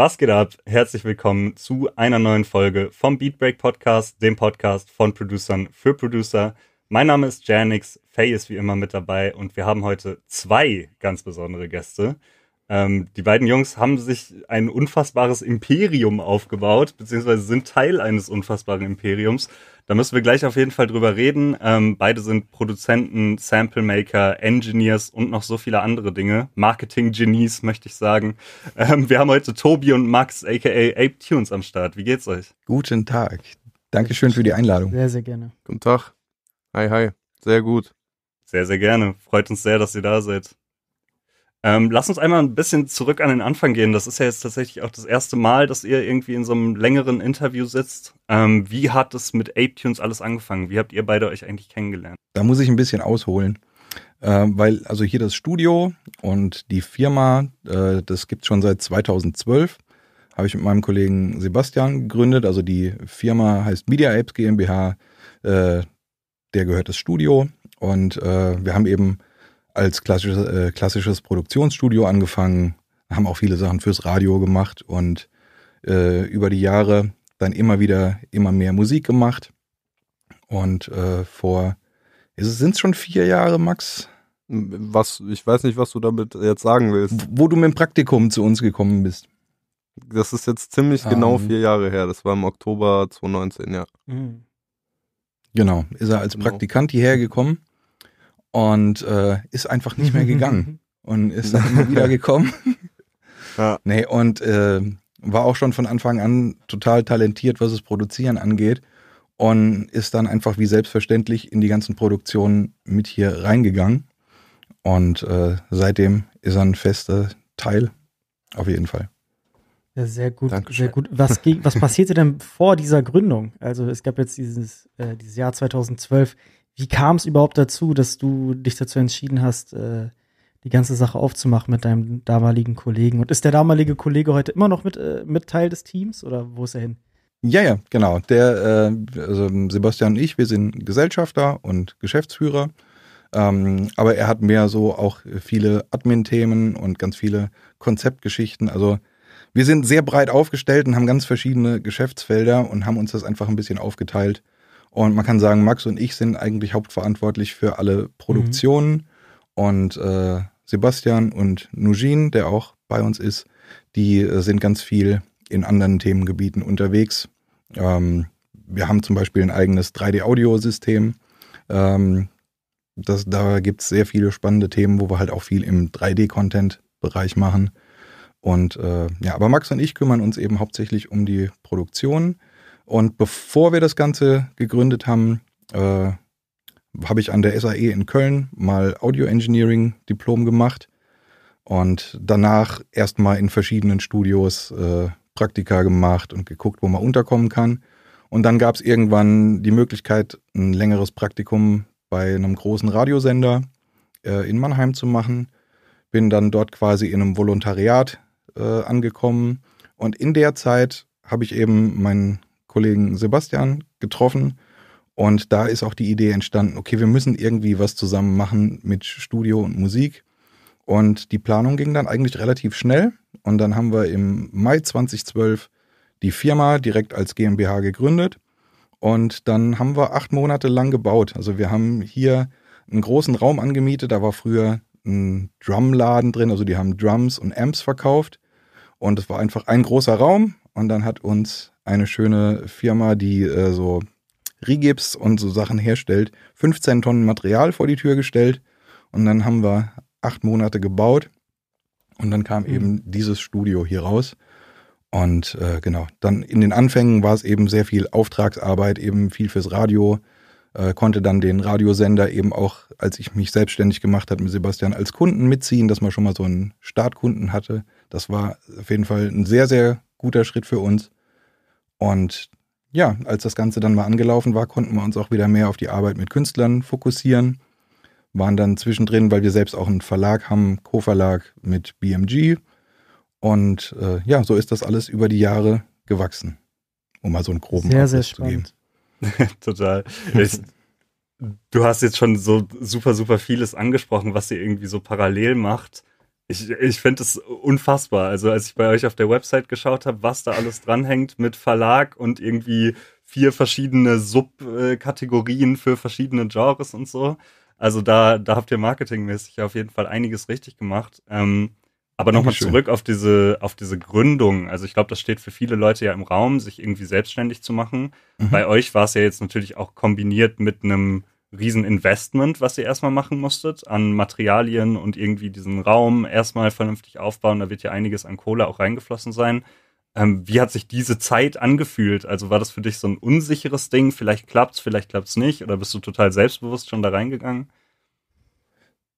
Was geht ab? Herzlich willkommen zu einer neuen Folge vom Beatbreak Podcast, dem Podcast von Producern für Producer. Mein Name ist Janix, Faye ist wie immer mit dabei und wir haben heute zwei ganz besondere Gäste. Ähm, die beiden Jungs haben sich ein unfassbares Imperium aufgebaut, beziehungsweise sind Teil eines unfassbaren Imperiums. Da müssen wir gleich auf jeden Fall drüber reden. Ähm, beide sind Produzenten, Sample Maker, Engineers und noch so viele andere Dinge. Marketing-Genies, möchte ich sagen. Ähm, wir haben heute Tobi und Max, aka Ape Tunes, am Start. Wie geht's euch? Guten Tag. Dankeschön für die Einladung. Sehr, sehr gerne. Guten Tag. Hi, hi. Sehr gut. Sehr, sehr gerne. Freut uns sehr, dass ihr da seid. Ähm, lass uns einmal ein bisschen zurück an den Anfang gehen. Das ist ja jetzt tatsächlich auch das erste Mal, dass ihr irgendwie in so einem längeren Interview sitzt. Ähm, wie hat es mit ApeTunes alles angefangen? Wie habt ihr beide euch eigentlich kennengelernt? Da muss ich ein bisschen ausholen. Ähm, weil, also hier das Studio und die Firma, äh, das gibt es schon seit 2012. Habe ich mit meinem Kollegen Sebastian gegründet. Also die Firma heißt Media Apes GmbH. Äh, der gehört das Studio. Und äh, wir haben eben als klassisches, äh, klassisches Produktionsstudio angefangen, haben auch viele Sachen fürs Radio gemacht und äh, über die Jahre dann immer wieder immer mehr Musik gemacht. Und äh, vor, sind es schon vier Jahre, Max? Was, ich weiß nicht, was du damit jetzt sagen willst. Wo du mit dem Praktikum zu uns gekommen bist. Das ist jetzt ziemlich um, genau ähm. vier Jahre her. Das war im Oktober 2019, ja. Mhm. Genau. Ist er als genau. Praktikant hierher gekommen und äh, ist einfach nicht mehr gegangen und ist dann immer wieder gekommen. ja. Nee, und äh, war auch schon von Anfang an total talentiert, was das Produzieren angeht und ist dann einfach wie selbstverständlich in die ganzen Produktionen mit hier reingegangen. Und äh, seitdem ist er ein fester Teil, auf jeden Fall. Ja, sehr gut, Dankeschön. sehr gut. Was, was passierte denn vor dieser Gründung? Also es gab jetzt dieses, äh, dieses Jahr 2012. Wie kam es überhaupt dazu, dass du dich dazu entschieden hast, äh, die ganze Sache aufzumachen mit deinem damaligen Kollegen? Und ist der damalige Kollege heute immer noch mit, äh, mit Teil des Teams oder wo ist er hin? Ja, ja, genau. Der, äh, also Sebastian und ich, wir sind Gesellschafter und Geschäftsführer. Ähm, aber er hat mehr so auch viele Admin-Themen und ganz viele Konzeptgeschichten. Also wir sind sehr breit aufgestellt und haben ganz verschiedene Geschäftsfelder und haben uns das einfach ein bisschen aufgeteilt und man kann sagen, Max und ich sind eigentlich hauptverantwortlich für alle mhm. Produktionen. Mhm. Und äh, Sebastian und Nujin, der auch bei uns ist, die äh, sind ganz viel in anderen Themengebieten unterwegs. Ähm, wir haben zum Beispiel ein eigenes 3D-Audio-System. Ähm, da gibt es sehr viele spannende Themen, wo wir halt auch viel im 3D-Content-Bereich machen. Und äh, ja, aber Max und ich kümmern uns eben hauptsächlich um die Produktion. Und bevor wir das Ganze gegründet haben, äh, habe ich an der SAE in Köln mal Audio Engineering Diplom gemacht und danach erstmal in verschiedenen Studios äh, Praktika gemacht und geguckt, wo man unterkommen kann. Und dann gab es irgendwann die Möglichkeit, ein längeres Praktikum bei einem großen Radiosender äh, in Mannheim zu machen. Bin dann dort quasi in einem Volontariat äh, angekommen. Und in der Zeit habe ich eben meinen Kollegen Sebastian getroffen und da ist auch die Idee entstanden, okay, wir müssen irgendwie was zusammen machen mit Studio und Musik. Und die Planung ging dann eigentlich relativ schnell. Und dann haben wir im Mai 2012 die Firma direkt als GmbH gegründet. Und dann haben wir acht Monate lang gebaut. Also wir haben hier einen großen Raum angemietet. Da war früher ein Drumladen drin. Also die haben Drums und Amps verkauft. Und es war einfach ein großer Raum. Und dann hat uns eine schöne Firma, die äh, so Rigips und so Sachen herstellt, 15 Tonnen Material vor die Tür gestellt und dann haben wir acht Monate gebaut und dann kam mhm. eben dieses Studio hier raus. Und äh, genau, dann in den Anfängen war es eben sehr viel Auftragsarbeit, eben viel fürs Radio, äh, konnte dann den Radiosender eben auch, als ich mich selbstständig gemacht habe mit Sebastian, als Kunden mitziehen, dass man schon mal so einen Startkunden hatte. Das war auf jeden Fall ein sehr, sehr guter Schritt für uns. Und ja, als das Ganze dann mal angelaufen war, konnten wir uns auch wieder mehr auf die Arbeit mit Künstlern fokussieren. Waren dann zwischendrin, weil wir selbst auch einen Verlag haben, Co-Verlag mit BMG. Und äh, ja, so ist das alles über die Jahre gewachsen. Um mal so einen groben sehr, Aufsatz sehr spannend. zu geben. Total. Ich, du hast jetzt schon so super, super vieles angesprochen, was ihr irgendwie so parallel macht. Ich, ich finde es unfassbar. Also als ich bei euch auf der Website geschaut habe, was da alles dranhängt mit Verlag und irgendwie vier verschiedene Subkategorien für verschiedene Genres und so. Also da, da habt ihr marketingmäßig auf jeden Fall einiges richtig gemacht. Ähm, aber nochmal zurück auf diese, auf diese Gründung. Also ich glaube, das steht für viele Leute ja im Raum, sich irgendwie selbstständig zu machen. Mhm. Bei euch war es ja jetzt natürlich auch kombiniert mit einem Rieseninvestment, was ihr erstmal machen musstet, an Materialien und irgendwie diesen Raum erstmal vernünftig aufbauen. Da wird ja einiges an Kohle auch reingeflossen sein. Ähm, wie hat sich diese Zeit angefühlt? Also war das für dich so ein unsicheres Ding? Vielleicht klappt's, vielleicht klappt's nicht? Oder bist du total selbstbewusst schon da reingegangen?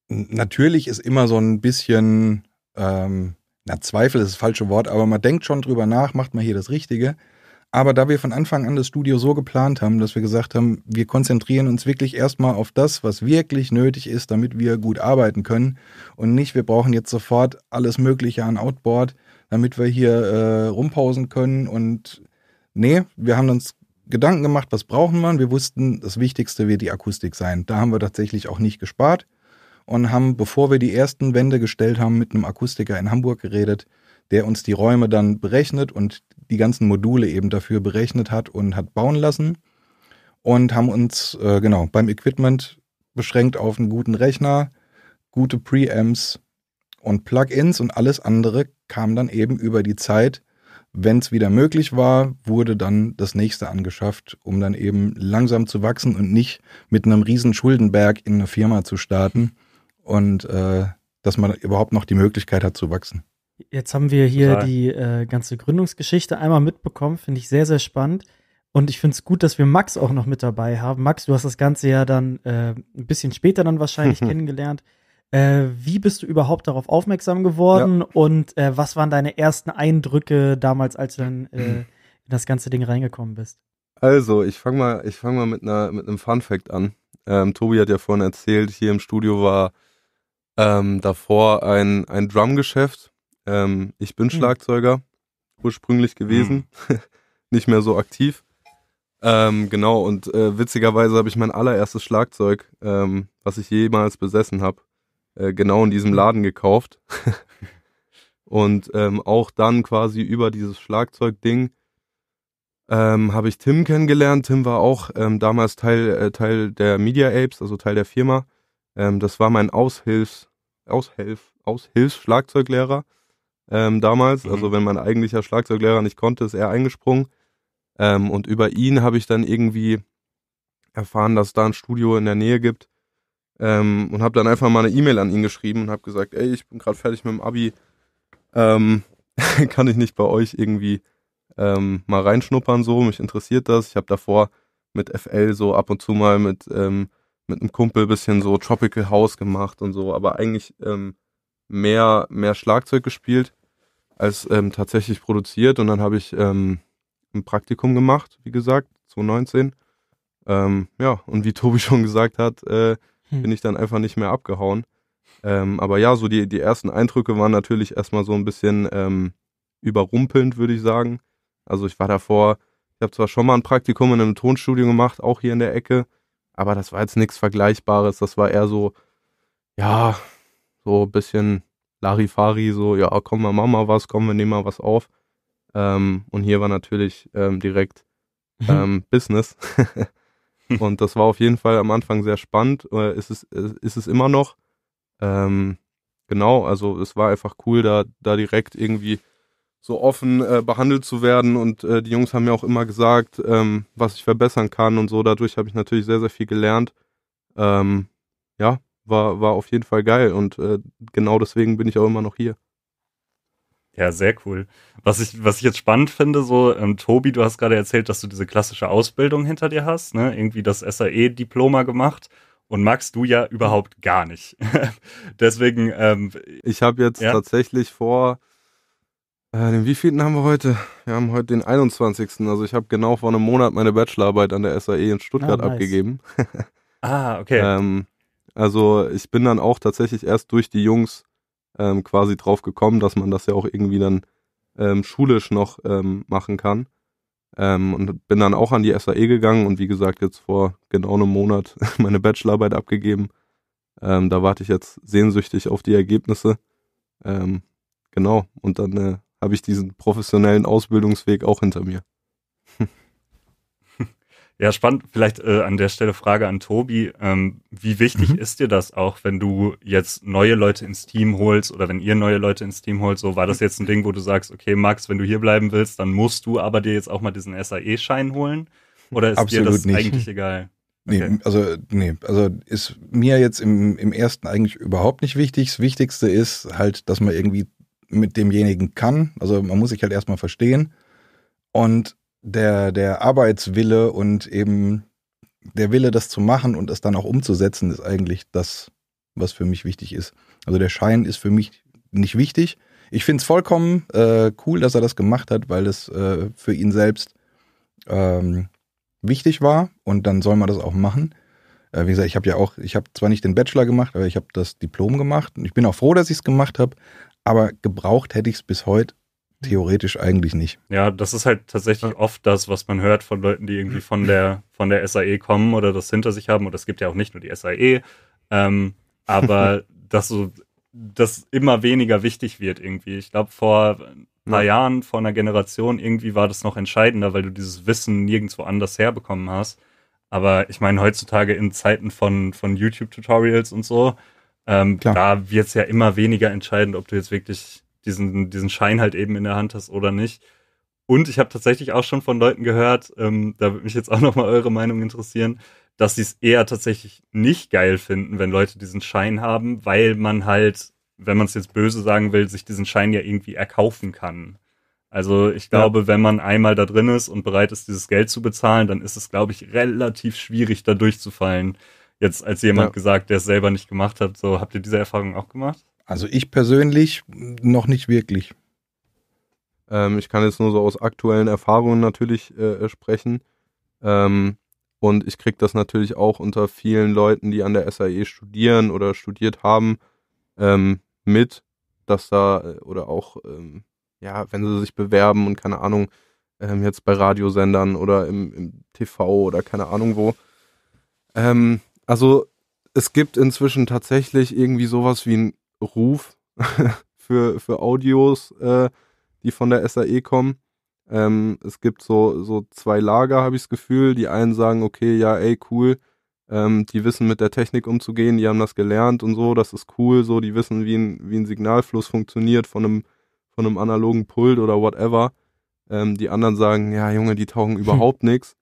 Natürlich ist immer so ein bisschen, ähm, na, Zweifel ist das falsche Wort, aber man denkt schon drüber nach, macht man hier das Richtige. Aber da wir von Anfang an das Studio so geplant haben, dass wir gesagt haben, wir konzentrieren uns wirklich erstmal auf das, was wirklich nötig ist, damit wir gut arbeiten können und nicht, wir brauchen jetzt sofort alles Mögliche an Outboard, damit wir hier äh, rumpausen können. Und nee, wir haben uns Gedanken gemacht, was brauchen wir. Wir wussten, das Wichtigste wird die Akustik sein. Da haben wir tatsächlich auch nicht gespart und haben, bevor wir die ersten Wände gestellt haben, mit einem Akustiker in Hamburg geredet, der uns die Räume dann berechnet und die ganzen Module eben dafür berechnet hat und hat bauen lassen und haben uns äh, genau beim Equipment beschränkt auf einen guten Rechner, gute Preamps und Plugins und alles andere kam dann eben über die Zeit, wenn es wieder möglich war, wurde dann das nächste angeschafft, um dann eben langsam zu wachsen und nicht mit einem riesen Schuldenberg in eine Firma zu starten und äh, dass man überhaupt noch die Möglichkeit hat zu wachsen. Jetzt haben wir hier Total. die äh, ganze Gründungsgeschichte einmal mitbekommen, finde ich sehr, sehr spannend. Und ich finde es gut, dass wir Max auch noch mit dabei haben. Max, du hast das Ganze ja dann äh, ein bisschen später dann wahrscheinlich kennengelernt. Äh, wie bist du überhaupt darauf aufmerksam geworden ja. und äh, was waren deine ersten Eindrücke damals, als du dann äh, in das ganze Ding reingekommen bist? Also, ich fange mal, ich fang mal mit, einer, mit einem Fun Fact an. Ähm, Tobi hat ja vorhin erzählt, hier im Studio war ähm, davor ein, ein Drumgeschäft ähm, ich bin hm. Schlagzeuger, ursprünglich gewesen, hm. nicht mehr so aktiv. Ähm, genau, und äh, witzigerweise habe ich mein allererstes Schlagzeug, ähm, was ich jemals besessen habe, äh, genau in diesem hm. Laden gekauft. und ähm, auch dann quasi über dieses Schlagzeugding ähm, habe ich Tim kennengelernt. Tim war auch ähm, damals Teil, äh, Teil der Media Apes, also Teil der Firma. Ähm, das war mein Aushilfs, Aushilf, Aushilfs-Schlagzeuglehrer ähm, damals. Also mhm. Also wenn mein eigentlicher Schlagzeuglehrer nicht konnte, ist er eingesprungen. Ähm, und über ihn habe ich dann irgendwie erfahren, dass es da ein Studio in der Nähe gibt. Ähm, und habe dann einfach mal eine E-Mail an ihn geschrieben und habe gesagt, ey, ich bin gerade fertig mit dem Abi. Ähm, kann ich nicht bei euch irgendwie ähm, mal reinschnuppern so? Mich interessiert das. Ich habe davor mit FL so ab und zu mal mit ähm, mit einem Kumpel ein bisschen so Tropical House gemacht und so, aber eigentlich ähm, mehr, mehr Schlagzeug gespielt als ähm, tatsächlich produziert. Und dann habe ich ähm, ein Praktikum gemacht, wie gesagt, 2019. Ähm, ja, und wie Tobi schon gesagt hat, äh, hm. bin ich dann einfach nicht mehr abgehauen. Ähm, aber ja, so die, die ersten Eindrücke waren natürlich erstmal so ein bisschen ähm, überrumpelnd, würde ich sagen. Also ich war davor, ich habe zwar schon mal ein Praktikum in einem Tonstudio gemacht, auch hier in der Ecke, aber das war jetzt nichts Vergleichbares. Das war eher so, ja, so ein bisschen Larifari, so, ja, komm, wir machen mal was, komm, wir nehmen mal was auf. Ähm, und hier war natürlich ähm, direkt mhm. ähm, Business. und das war auf jeden Fall am Anfang sehr spannend. Äh, ist, es, äh, ist es immer noch. Ähm, genau, also es war einfach cool, da, da direkt irgendwie so offen äh, behandelt zu werden. Und äh, die Jungs haben mir auch immer gesagt, ähm, was ich verbessern kann und so. Dadurch habe ich natürlich sehr, sehr viel gelernt. Ähm, ja, war, war auf jeden Fall geil und äh, genau deswegen bin ich auch immer noch hier. Ja, sehr cool. Was ich, was ich jetzt spannend finde, so, ähm, Tobi, du hast gerade erzählt, dass du diese klassische Ausbildung hinter dir hast, ne? Irgendwie das SAE-Diploma gemacht. Und magst du ja überhaupt gar nicht. Deswegen. Ähm, ich habe jetzt ja? tatsächlich vor. Äh, den wievielten haben wir heute? Wir haben heute den 21. Also ich habe genau vor einem Monat meine Bachelorarbeit an der SAE in Stuttgart ah, nice. abgegeben. ah, okay. Ähm, also ich bin dann auch tatsächlich erst durch die Jungs ähm, quasi drauf gekommen, dass man das ja auch irgendwie dann ähm, schulisch noch ähm, machen kann. Ähm, und bin dann auch an die SAE gegangen und wie gesagt, jetzt vor genau einem Monat meine Bachelorarbeit abgegeben. Ähm, da warte ich jetzt sehnsüchtig auf die Ergebnisse. Ähm, genau, und dann äh, habe ich diesen professionellen Ausbildungsweg auch hinter mir. Ja, spannend. Vielleicht äh, an der Stelle Frage an Tobi. Ähm, wie wichtig mhm. ist dir das auch, wenn du jetzt neue Leute ins Team holst oder wenn ihr neue Leute ins Team holt? So war das mhm. jetzt ein Ding, wo du sagst, okay, Max, wenn du hier bleiben willst, dann musst du aber dir jetzt auch mal diesen SAE-Schein holen? Oder ist Absolut dir das nicht. eigentlich egal? Okay. Nee, also, nee, also ist mir jetzt im, im ersten eigentlich überhaupt nicht wichtig. Das Wichtigste ist halt, dass man irgendwie mit demjenigen kann. Also man muss sich halt erstmal verstehen. Und der, der Arbeitswille und eben der Wille, das zu machen und das dann auch umzusetzen, ist eigentlich das, was für mich wichtig ist. Also der Schein ist für mich nicht wichtig. Ich finde es vollkommen äh, cool, dass er das gemacht hat, weil es äh, für ihn selbst ähm, wichtig war und dann soll man das auch machen. Äh, wie gesagt, ich habe ja auch, ich habe zwar nicht den Bachelor gemacht, aber ich habe das Diplom gemacht und ich bin auch froh, dass ich es gemacht habe, aber gebraucht hätte ich es bis heute theoretisch eigentlich nicht. Ja, das ist halt tatsächlich oft das, was man hört von Leuten, die irgendwie von der, von der SAE kommen oder das hinter sich haben. Und es gibt ja auch nicht nur die SAE, ähm, aber dass so das immer weniger wichtig wird irgendwie. Ich glaube, vor ein paar ja. Jahren, vor einer Generation irgendwie war das noch entscheidender, weil du dieses Wissen nirgendwo anders herbekommen hast. Aber ich meine, heutzutage in Zeiten von, von YouTube-Tutorials und so, ähm, da wird es ja immer weniger entscheidend, ob du jetzt wirklich diesen, diesen Schein halt eben in der Hand hast oder nicht. Und ich habe tatsächlich auch schon von Leuten gehört, ähm, da würde mich jetzt auch nochmal eure Meinung interessieren, dass sie es eher tatsächlich nicht geil finden, wenn Leute diesen Schein haben, weil man halt, wenn man es jetzt böse sagen will, sich diesen Schein ja irgendwie erkaufen kann. Also ich glaube, ja. wenn man einmal da drin ist und bereit ist, dieses Geld zu bezahlen, dann ist es, glaube ich, relativ schwierig, da durchzufallen. Jetzt als jemand ja. gesagt, der es selber nicht gemacht hat, so habt ihr diese Erfahrung auch gemacht? Also ich persönlich noch nicht wirklich. Ähm, ich kann jetzt nur so aus aktuellen Erfahrungen natürlich äh, sprechen. Ähm, und ich kriege das natürlich auch unter vielen Leuten, die an der SAE studieren oder studiert haben, ähm, mit, dass da äh, oder auch, ähm, ja, wenn sie sich bewerben und keine Ahnung, ähm, jetzt bei Radiosendern oder im, im, TV oder keine Ahnung wo. Ähm, also es gibt inzwischen tatsächlich irgendwie sowas wie ein Ruf für, für Audios, äh, die von der SAE kommen. Ähm, es gibt so, so zwei Lager, habe ich das Gefühl. Die einen sagen, okay, ja, ey, cool. Ähm, die wissen mit der Technik umzugehen, die haben das gelernt und so, das ist cool, so, die wissen, wie ein, wie ein Signalfluss funktioniert von einem, von einem analogen Pult oder whatever. Ähm, die anderen sagen, ja, Junge, die taugen hm. überhaupt nichts.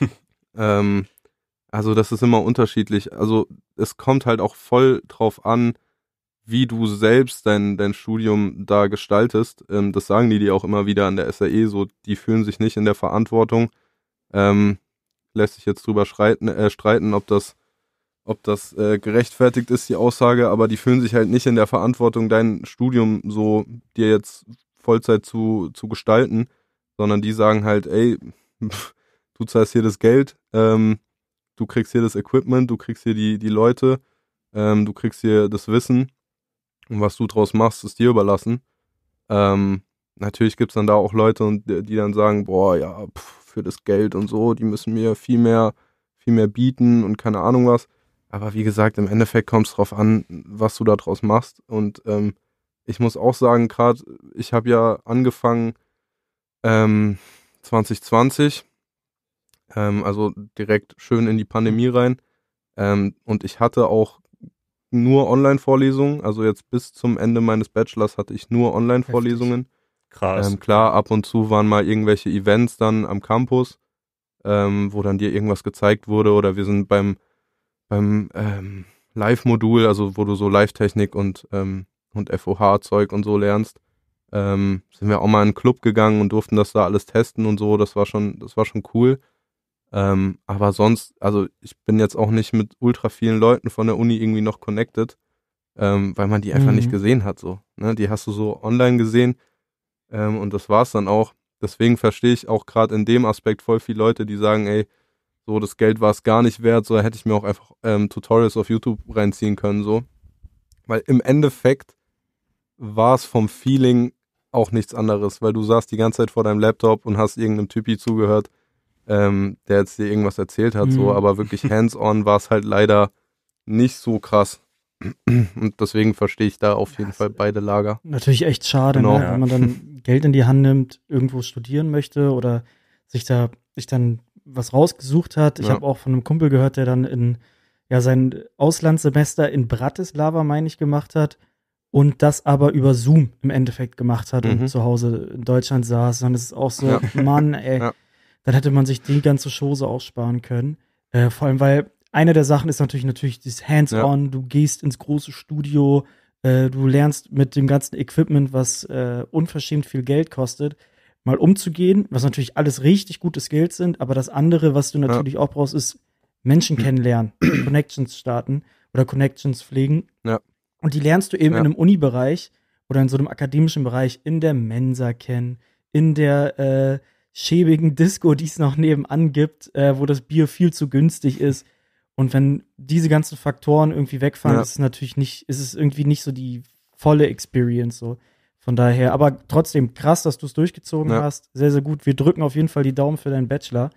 Ähm, also, das ist immer unterschiedlich. Also, es kommt halt auch voll drauf an, wie du selbst dein, dein Studium da gestaltest. Ähm, das sagen die dir auch immer wieder an der SAE, so die fühlen sich nicht in der Verantwortung. Ähm, lässt sich jetzt drüber streiten, äh, streiten ob das, ob das äh, gerechtfertigt ist, die Aussage, aber die fühlen sich halt nicht in der Verantwortung, dein Studium so dir jetzt Vollzeit zu, zu gestalten, sondern die sagen halt, ey, du zahlst hier das Geld, ähm, du kriegst hier das Equipment, du kriegst hier die, die Leute, ähm, du kriegst hier das Wissen und was du draus machst, ist dir überlassen. Ähm, natürlich gibt es dann da auch Leute, äh, die dann sagen, boah, ja, pff, für das Geld und so, die müssen mir viel mehr, viel mehr bieten und keine Ahnung was. Aber wie gesagt, im Endeffekt kommt es drauf an, was du daraus machst. Und ähm, ich muss auch sagen, gerade, ich habe ja angefangen ähm, 2020, ähm, also direkt schön in die Pandemie rein. Ähm, und ich hatte auch nur Online-Vorlesungen. Also jetzt bis zum Ende meines Bachelors hatte ich nur Online-Vorlesungen. Krass. Ähm, klar, ab und zu waren mal irgendwelche Events dann am Campus, ähm, wo dann dir irgendwas gezeigt wurde oder wir sind beim, beim ähm, Live-Modul, also wo du so Live-Technik und, ähm, und FOH-Zeug und so lernst, ähm, sind wir auch mal in einen Club gegangen und durften das da alles testen und so. Das war schon, das war schon cool. Ähm, aber sonst, also ich bin jetzt auch nicht mit ultra vielen Leuten von der Uni irgendwie noch connected, ähm, weil man die einfach mhm. nicht gesehen hat. So, ne? Die hast du so online gesehen ähm, und das war es dann auch. Deswegen verstehe ich auch gerade in dem Aspekt voll viele Leute, die sagen, ey, so das Geld war es gar nicht wert, so hätte ich mir auch einfach ähm, Tutorials auf YouTube reinziehen können, so. Weil im Endeffekt war es vom Feeling auch nichts anderes, weil du saßt die ganze Zeit vor deinem Laptop und hast irgendeinem Typi zugehört, ähm, der jetzt dir irgendwas erzählt hat, mhm. so, aber wirklich hands-on war es halt leider nicht so krass. Und deswegen verstehe ich da auf jeden ja, Fall beide Lager. Natürlich echt schade, ne? genau. ne? wenn man dann Geld in die Hand nimmt, irgendwo studieren möchte oder sich da sich dann was rausgesucht hat. Ich ja. habe auch von einem Kumpel gehört, der dann in ja sein Auslandssemester in Bratislava, meine ich, gemacht hat und das aber über Zoom im Endeffekt gemacht hat mhm. und zu Hause in Deutschland saß. Und es ist auch so, ja. Mann, ey. Ja dann hätte man sich die ganze Chose auch sparen können. Äh, vor allem, weil eine der Sachen ist natürlich natürlich dieses Hands-on, ja. du gehst ins große Studio, äh, du lernst mit dem ganzen Equipment, was äh, unverschämt viel Geld kostet, mal umzugehen, was natürlich alles richtig gute Skills sind, aber das andere, was du natürlich ja. auch brauchst, ist Menschen hm. kennenlernen, Connections starten oder Connections pflegen. Ja. Und die lernst du eben in einem Uni-Bereich oder in so einem akademischen Bereich in der Mensa kennen, in der äh, schäbigen Disco, die es noch nebenan gibt, äh, wo das Bier viel zu günstig ist. Und wenn diese ganzen Faktoren irgendwie wegfallen, ja. ist es natürlich nicht, ist es irgendwie nicht so die volle Experience so. Von daher, aber trotzdem krass, dass du es durchgezogen ja. hast. Sehr, sehr gut. Wir drücken auf jeden Fall die Daumen für deinen Bachelor.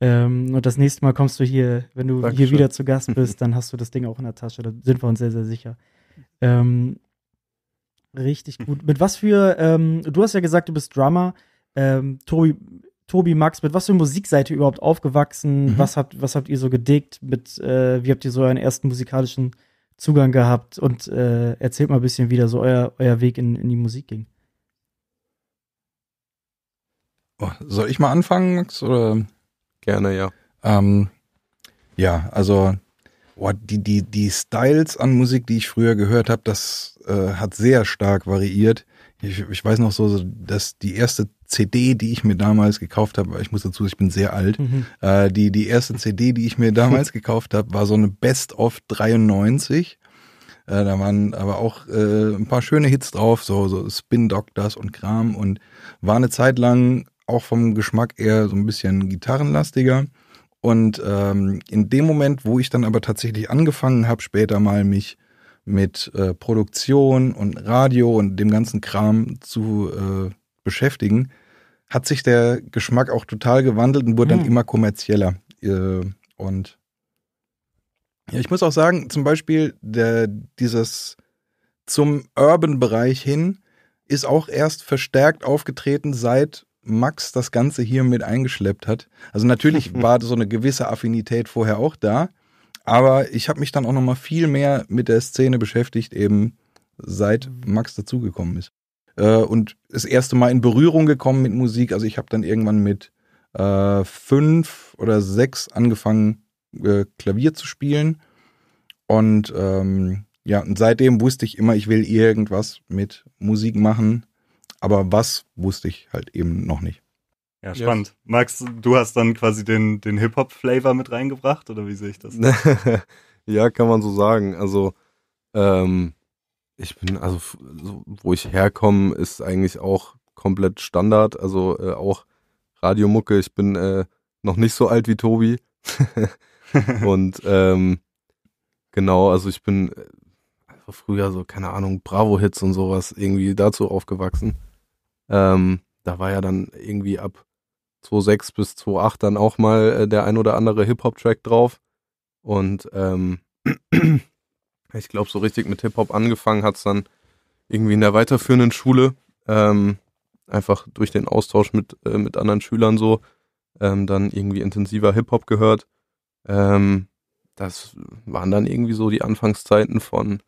Ähm, und das nächste Mal kommst du hier, wenn du Dankeschön. hier wieder zu Gast bist, dann hast du das Ding auch in der Tasche. Da sind wir uns sehr, sehr sicher. Ähm, richtig gut. Mit was für, ähm, du hast ja gesagt, du bist Drummer ähm, Tobi, Tobi, Max, mit was für Musik seid ihr überhaupt aufgewachsen? Mhm. Was, habt, was habt ihr so gedickt? Mit, äh, wie habt ihr so euren ersten musikalischen Zugang gehabt? Und äh, erzählt mal ein bisschen, wie da so euer, euer Weg in, in die Musik ging. Oh, soll ich mal anfangen, Max? Oder? Gerne, ja. Ähm, ja, also oh, die, die, die Styles an Musik, die ich früher gehört habe, das äh, hat sehr stark variiert. Ich, ich weiß noch so, dass die erste CD, die ich mir damals gekauft habe, ich muss dazu, ich bin sehr alt, mhm. äh, die, die erste CD, die ich mir damals gekauft habe, war so eine Best of 93. Äh, da waren aber auch äh, ein paar schöne Hits drauf, so, so Spin Doctors und Kram und war eine Zeit lang auch vom Geschmack eher so ein bisschen gitarrenlastiger. Und ähm, in dem Moment, wo ich dann aber tatsächlich angefangen habe, später mal mich mit äh, Produktion und Radio und dem ganzen Kram zu, äh, beschäftigen, hat sich der Geschmack auch total gewandelt und wurde mhm. dann immer kommerzieller. Äh, und ja, ich muss auch sagen, zum Beispiel der, dieses zum Urban-Bereich hin ist auch erst verstärkt aufgetreten, seit Max das Ganze hier mit eingeschleppt hat. Also natürlich war so eine gewisse Affinität vorher auch da, aber ich habe mich dann auch noch mal viel mehr mit der Szene beschäftigt, eben seit mhm. Max dazugekommen ist äh, und das erste Mal in Berührung gekommen mit Musik. Also ich habe dann irgendwann mit äh, fünf oder sechs angefangen, äh, Klavier zu spielen. Und ähm, ja, und seitdem wusste ich immer, ich will irgendwas mit Musik machen. Aber was wusste ich halt eben noch nicht. Ja, spannend. Yes. Max, du hast dann quasi den, den Hip-Hop-Flavor mit reingebracht, oder wie sehe ich das? ja, kann man so sagen. Also, ähm, ich bin, also wo ich herkomme, ist eigentlich auch komplett Standard, also äh, auch Radiomucke. Ich bin äh, noch nicht so alt wie Tobi. und ähm, genau, also ich bin äh, also früher so, keine Ahnung, Bravo-Hits und sowas irgendwie dazu aufgewachsen. Ähm, da war ja dann irgendwie ab 2006 bis 2008 dann auch mal äh, der ein oder andere Hip-Hop-Track drauf. Und ähm, ich glaube, so richtig mit Hip-Hop angefangen hat es dann irgendwie in der weiterführenden Schule. Ähm, einfach durch den Austausch mit, äh, mit anderen Schülern so. Ähm, dann irgendwie intensiver Hip-Hop gehört. Ähm, das waren dann irgendwie so die Anfangszeiten von.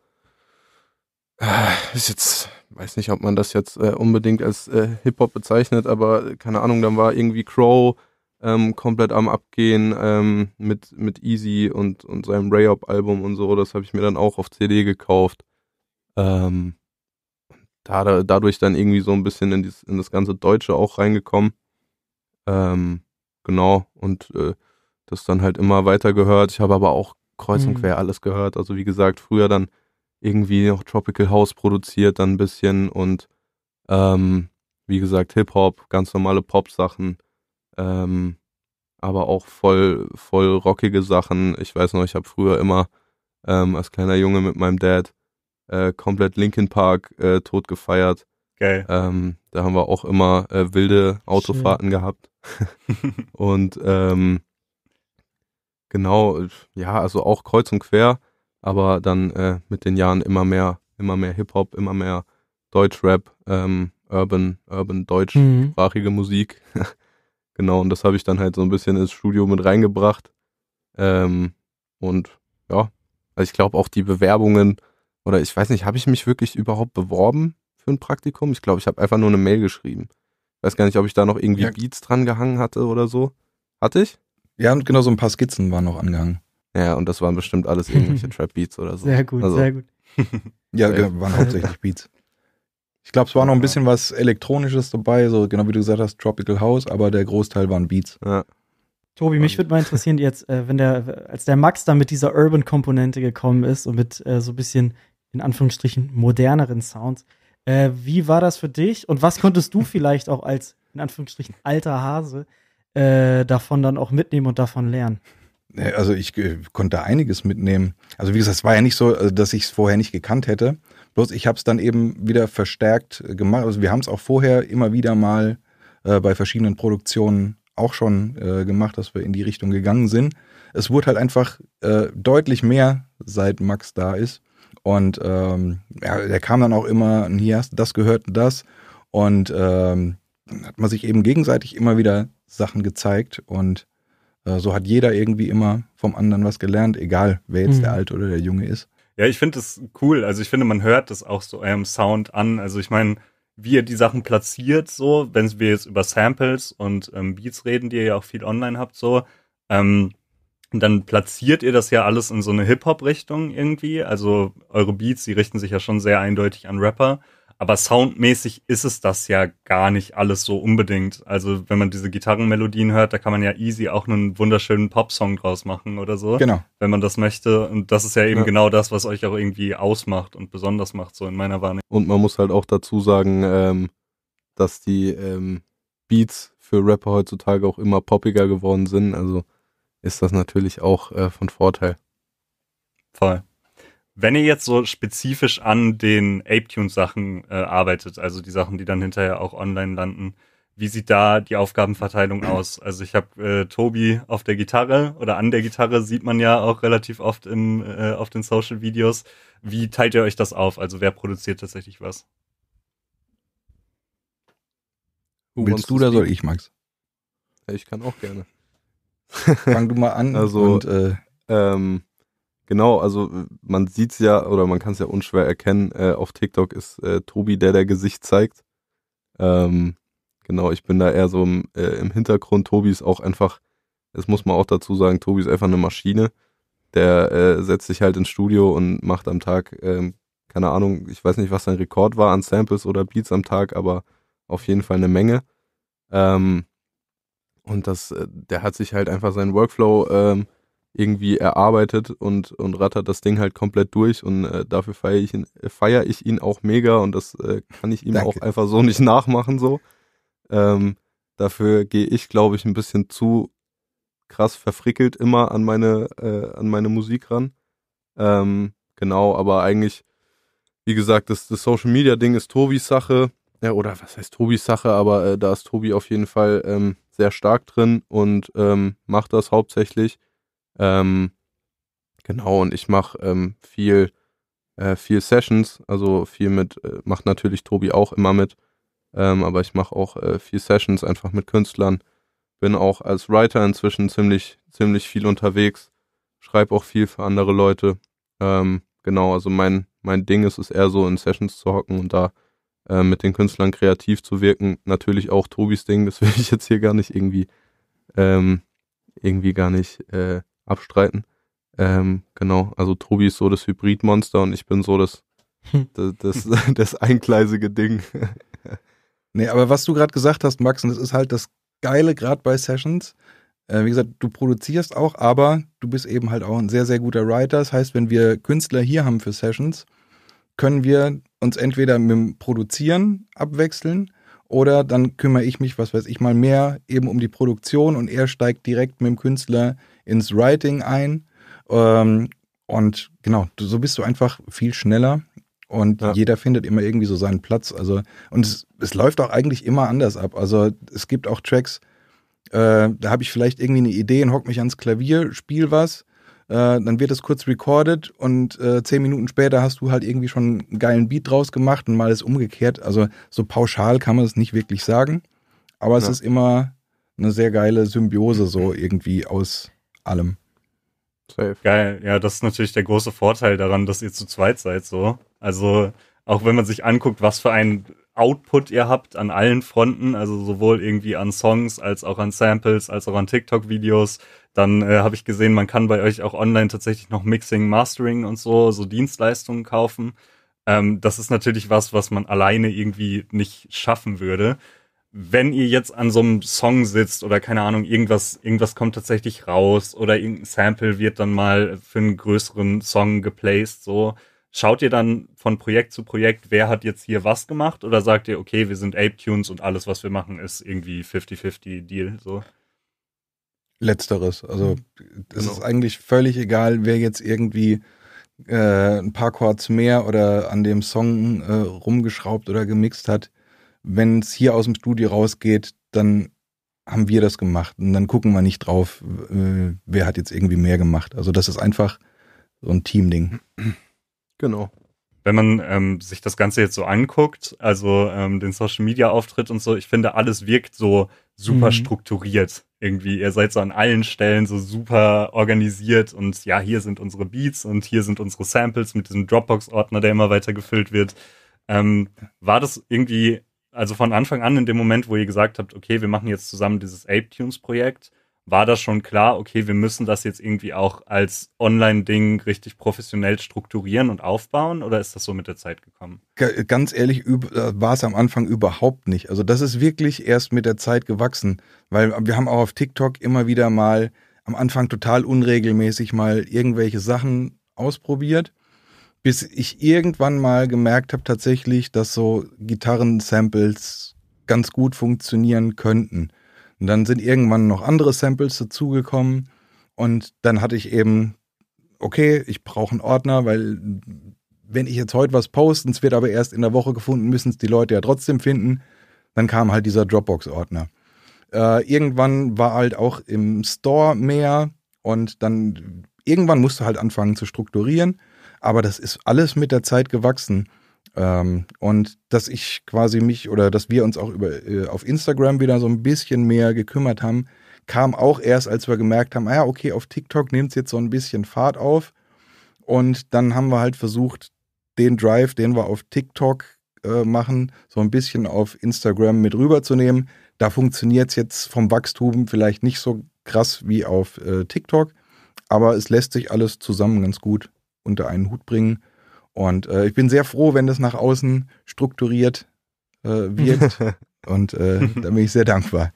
Äh, ist jetzt, weiß nicht, ob man das jetzt äh, unbedingt als äh, Hip-Hop bezeichnet, aber äh, keine Ahnung, dann war irgendwie Crow, ähm, komplett am Abgehen ähm, mit, mit Easy und, und seinem Rayop-Album und so. Das habe ich mir dann auch auf CD gekauft. Ähm, da, dadurch dann irgendwie so ein bisschen in, dies, in das ganze Deutsche auch reingekommen. Ähm, genau, und äh, das dann halt immer weiter gehört. Ich habe aber auch kreuz und mhm. quer alles gehört. Also wie gesagt, früher dann irgendwie noch Tropical House produziert, dann ein bisschen und ähm, wie gesagt, Hip-Hop, ganz normale Pop-Sachen ähm, aber auch voll, voll rockige Sachen. Ich weiß noch, ich habe früher immer ähm, als kleiner Junge mit meinem Dad äh, komplett Linkin Park äh, tot gefeiert. Geil. Ähm, da haben wir auch immer äh, wilde Autofahrten Schön. gehabt. und ähm, genau, ja, also auch kreuz und quer, aber dann äh, mit den Jahren immer mehr, immer mehr Hip-Hop, immer mehr Deutschrap, ähm, Urban, Urban mhm. deutschsprachige mhm. Musik. Genau, und das habe ich dann halt so ein bisschen ins Studio mit reingebracht. Ähm, und ja, also ich glaube auch die Bewerbungen oder ich weiß nicht, habe ich mich wirklich überhaupt beworben für ein Praktikum? Ich glaube, ich habe einfach nur eine Mail geschrieben. Ich weiß gar nicht, ob ich da noch irgendwie ja. Beats dran gehangen hatte oder so. Hatte ich? Ja, und genau so ein paar Skizzen waren noch angehangen. Ja, und das waren bestimmt alles irgendwelche Trap Beats oder so. Sehr gut, also, sehr gut. ja, genau, waren hauptsächlich Beats. Ich glaube, es war noch ein bisschen was Elektronisches dabei, so genau wie du gesagt hast, Tropical House, aber der Großteil waren Beats. Ja. Tobi, mich also würde mal interessieren, jetzt, äh, wenn der, als der Max da mit dieser Urban-Komponente gekommen ist und mit äh, so ein bisschen, in Anführungsstrichen, moderneren Sounds, äh, wie war das für dich und was konntest du vielleicht auch als, in Anführungsstrichen, alter Hase äh, davon dann auch mitnehmen und davon lernen? Also ich äh, konnte einiges mitnehmen. Also wie gesagt, es war ja nicht so, äh, dass ich es vorher nicht gekannt hätte. Bloß ich habe es dann eben wieder verstärkt äh, gemacht. Also wir haben es auch vorher immer wieder mal äh, bei verschiedenen Produktionen auch schon äh, gemacht, dass wir in die Richtung gegangen sind. Es wurde halt einfach äh, deutlich mehr, seit Max da ist. Und ähm, ja, der kam dann auch immer, hier hast das gehört das. Und ähm, hat man sich eben gegenseitig immer wieder Sachen gezeigt und äh, so hat jeder irgendwie immer vom anderen was gelernt, egal wer jetzt mhm. der Alte oder der Junge ist. Ja, ich finde es cool. Also ich finde, man hört das auch so eurem Sound an. Also ich meine, wie ihr die Sachen platziert, so, wenn wir jetzt über Samples und ähm, Beats reden, die ihr ja auch viel online habt, so, ähm, dann platziert ihr das ja alles in so eine Hip-Hop-Richtung irgendwie. Also eure Beats, die richten sich ja schon sehr eindeutig an Rapper. Aber soundmäßig ist es das ja gar nicht alles so unbedingt. Also wenn man diese Gitarrenmelodien hört, da kann man ja easy auch einen wunderschönen Popsong draus machen oder so. Genau. Wenn man das möchte. Und das ist ja eben ja. genau das, was euch auch irgendwie ausmacht und besonders macht, so in meiner Wahrnehmung. Und man muss halt auch dazu sagen, ähm, dass die ähm, Beats für Rapper heutzutage auch immer poppiger geworden sind. Also ist das natürlich auch äh, von Vorteil. Voll. Wenn ihr jetzt so spezifisch an den ApeTune-Sachen äh, arbeitet, also die Sachen, die dann hinterher auch online landen, wie sieht da die Aufgabenverteilung aus? Also ich habe äh, Tobi auf der Gitarre oder an der Gitarre sieht man ja auch relativ oft im, äh, auf den Social-Videos. Wie teilt ihr euch das auf? Also wer produziert tatsächlich was? Uh, Willst du oder soll ich, Max? ich kann auch gerne. Fang du mal an. Also und, äh, ähm, Genau, also äh, man sieht es ja oder man kann es ja unschwer erkennen. Äh, auf TikTok ist äh, Tobi der, der Gesicht zeigt. Ähm, genau, ich bin da eher so im, äh, im, Hintergrund. Tobi ist auch einfach, das muss man auch dazu sagen, Tobi ist einfach eine Maschine. Der äh, setzt sich halt ins Studio und macht am Tag, ähm, keine Ahnung, ich weiß nicht, was sein Rekord war an Samples oder Beats am Tag, aber auf jeden Fall eine Menge. Ähm, und das, äh, der hat sich halt einfach seinen Workflow ähm, irgendwie erarbeitet und, und rattert das Ding halt komplett durch und äh, dafür feiere ich, ihn, äh, feier ich ihn auch mega und das äh, kann ich ihm Danke. auch einfach so nicht nachmachen so. Ähm, dafür gehe ich, glaube ich, ein bisschen zu krass verfrickelt immer an meine, äh, an meine Musik ran. Ähm, genau, aber eigentlich, wie gesagt, das, das Social Media Ding ist Tobis Sache. Ja, oder was heißt Tobis Sache, aber äh, da ist Tobi auf jeden Fall ähm, sehr stark drin und ähm, macht das hauptsächlich ähm, genau, und ich mache ähm, viel, äh, viel Sessions, also viel mit, äh, macht natürlich Tobi auch immer mit, ähm, aber ich mache auch äh, viel Sessions einfach mit Künstlern. Bin auch als Writer inzwischen ziemlich, ziemlich viel unterwegs, schreibe auch viel für andere Leute. Ähm, genau, also mein, mein Ding ist es eher so, in Sessions zu hocken und da äh, mit den Künstlern kreativ zu wirken. Natürlich auch Tobis Ding, das will ich jetzt hier gar nicht irgendwie, ähm, irgendwie gar nicht äh, abstreiten. Ähm, genau, also Tobi ist so das Hybridmonster und ich bin so das, hm. das, das, das eingleisige Ding. nee, aber was du gerade gesagt hast, Max, und das ist halt das Geile gerade bei Sessions, äh, wie gesagt, du produzierst auch, aber du bist eben halt auch ein sehr, sehr guter Writer. Das heißt, wenn wir Künstler hier haben für Sessions, können wir uns entweder mit dem Produzieren abwechseln oder dann kümmere ich mich, was weiß ich, mal mehr eben um die Produktion und er steigt direkt mit dem Künstler ins Writing ein. Ähm, und genau, so bist du einfach viel schneller und ja. jeder findet immer irgendwie so seinen Platz. Also, und es, es, läuft auch eigentlich immer anders ab. Also es gibt auch Tracks, äh, da habe ich vielleicht irgendwie eine Idee und hock mich ans Klavier, spiel was, äh, dann wird es kurz recorded und äh, zehn Minuten später hast du halt irgendwie schon einen geilen Beat draus gemacht und mal ist umgekehrt. Also so pauschal kann man es nicht wirklich sagen. Aber es ist immer eine sehr geile Symbiose, so irgendwie aus allem. Safe. Geil, ja, das ist natürlich der große Vorteil daran, dass ihr zu zweit seid, so. Also, auch wenn man sich anguckt, was für ein Output ihr habt an allen Fronten, also sowohl irgendwie an Songs als auch an Samples, als auch an TikTok-Videos, dann äh, habe ich gesehen, man kann bei euch auch online tatsächlich noch Mixing, Mastering und so, so Dienstleistungen kaufen. Ähm, das ist natürlich was, was man alleine irgendwie nicht schaffen würde wenn ihr jetzt an so einem Song sitzt oder keine Ahnung, irgendwas, irgendwas kommt tatsächlich raus oder irgendein Sample wird dann mal für einen größeren Song geplaced, so, schaut ihr dann von Projekt zu Projekt, wer hat jetzt hier was gemacht oder sagt ihr, okay, wir sind Ape-Tunes und alles, was wir machen, ist irgendwie 50-50-Deal, so? Letzteres. Also, es genau. ist eigentlich völlig egal, wer jetzt irgendwie äh, ein paar Chords mehr oder an dem Song äh, rumgeschraubt oder gemixt hat wenn es hier aus dem Studio rausgeht, dann haben wir das gemacht und dann gucken wir nicht drauf, äh, wer hat jetzt irgendwie mehr gemacht. Also das ist einfach so ein Teamding. Genau. Wenn man ähm, sich das Ganze jetzt so anguckt, also ähm, den Social Media Auftritt und so, ich finde, alles wirkt so super mhm. strukturiert irgendwie. Ihr seid so an allen Stellen so super organisiert und ja, hier sind unsere Beats und hier sind unsere Samples mit diesem Dropbox-Ordner, der immer weiter gefüllt wird. Ähm, war das irgendwie also von Anfang an, in dem Moment, wo ihr gesagt habt, okay, wir machen jetzt zusammen dieses Ape-Tunes-Projekt, war das schon klar, okay, wir müssen das jetzt irgendwie auch als Online-Ding richtig professionell strukturieren und aufbauen oder ist das so mit der Zeit gekommen? Ganz ehrlich, äh, war es am Anfang überhaupt nicht. Also das ist wirklich erst mit der Zeit gewachsen, weil wir haben auch auf TikTok immer wieder mal am Anfang total unregelmäßig mal irgendwelche Sachen ausprobiert bis ich irgendwann mal gemerkt habe tatsächlich, dass so Gitarren-Samples ganz gut funktionieren könnten. Und dann sind irgendwann noch andere Samples dazugekommen und dann hatte ich eben, okay, ich brauche einen Ordner, weil wenn ich jetzt heute was poste, es wird aber erst in der Woche gefunden, müssen es die Leute ja trotzdem finden, dann kam halt dieser Dropbox-Ordner. Äh, irgendwann war halt auch im Store mehr und dann irgendwann musst du halt anfangen zu strukturieren aber das ist alles mit der Zeit gewachsen. Ähm, und dass ich quasi mich oder dass wir uns auch über, äh, auf Instagram wieder so ein bisschen mehr gekümmert haben, kam auch erst, als wir gemerkt haben, ah ja, okay, auf TikTok nimmt es jetzt so ein bisschen Fahrt auf. Und dann haben wir halt versucht, den Drive, den wir auf TikTok äh, machen, so ein bisschen auf Instagram mit rüberzunehmen. Da funktioniert es jetzt vom Wachstum vielleicht nicht so krass wie auf äh, TikTok, aber es lässt sich alles zusammen ganz gut unter einen Hut bringen. Und äh, ich bin sehr froh, wenn das nach außen strukturiert äh, wirkt. und äh, da bin ich sehr dankbar.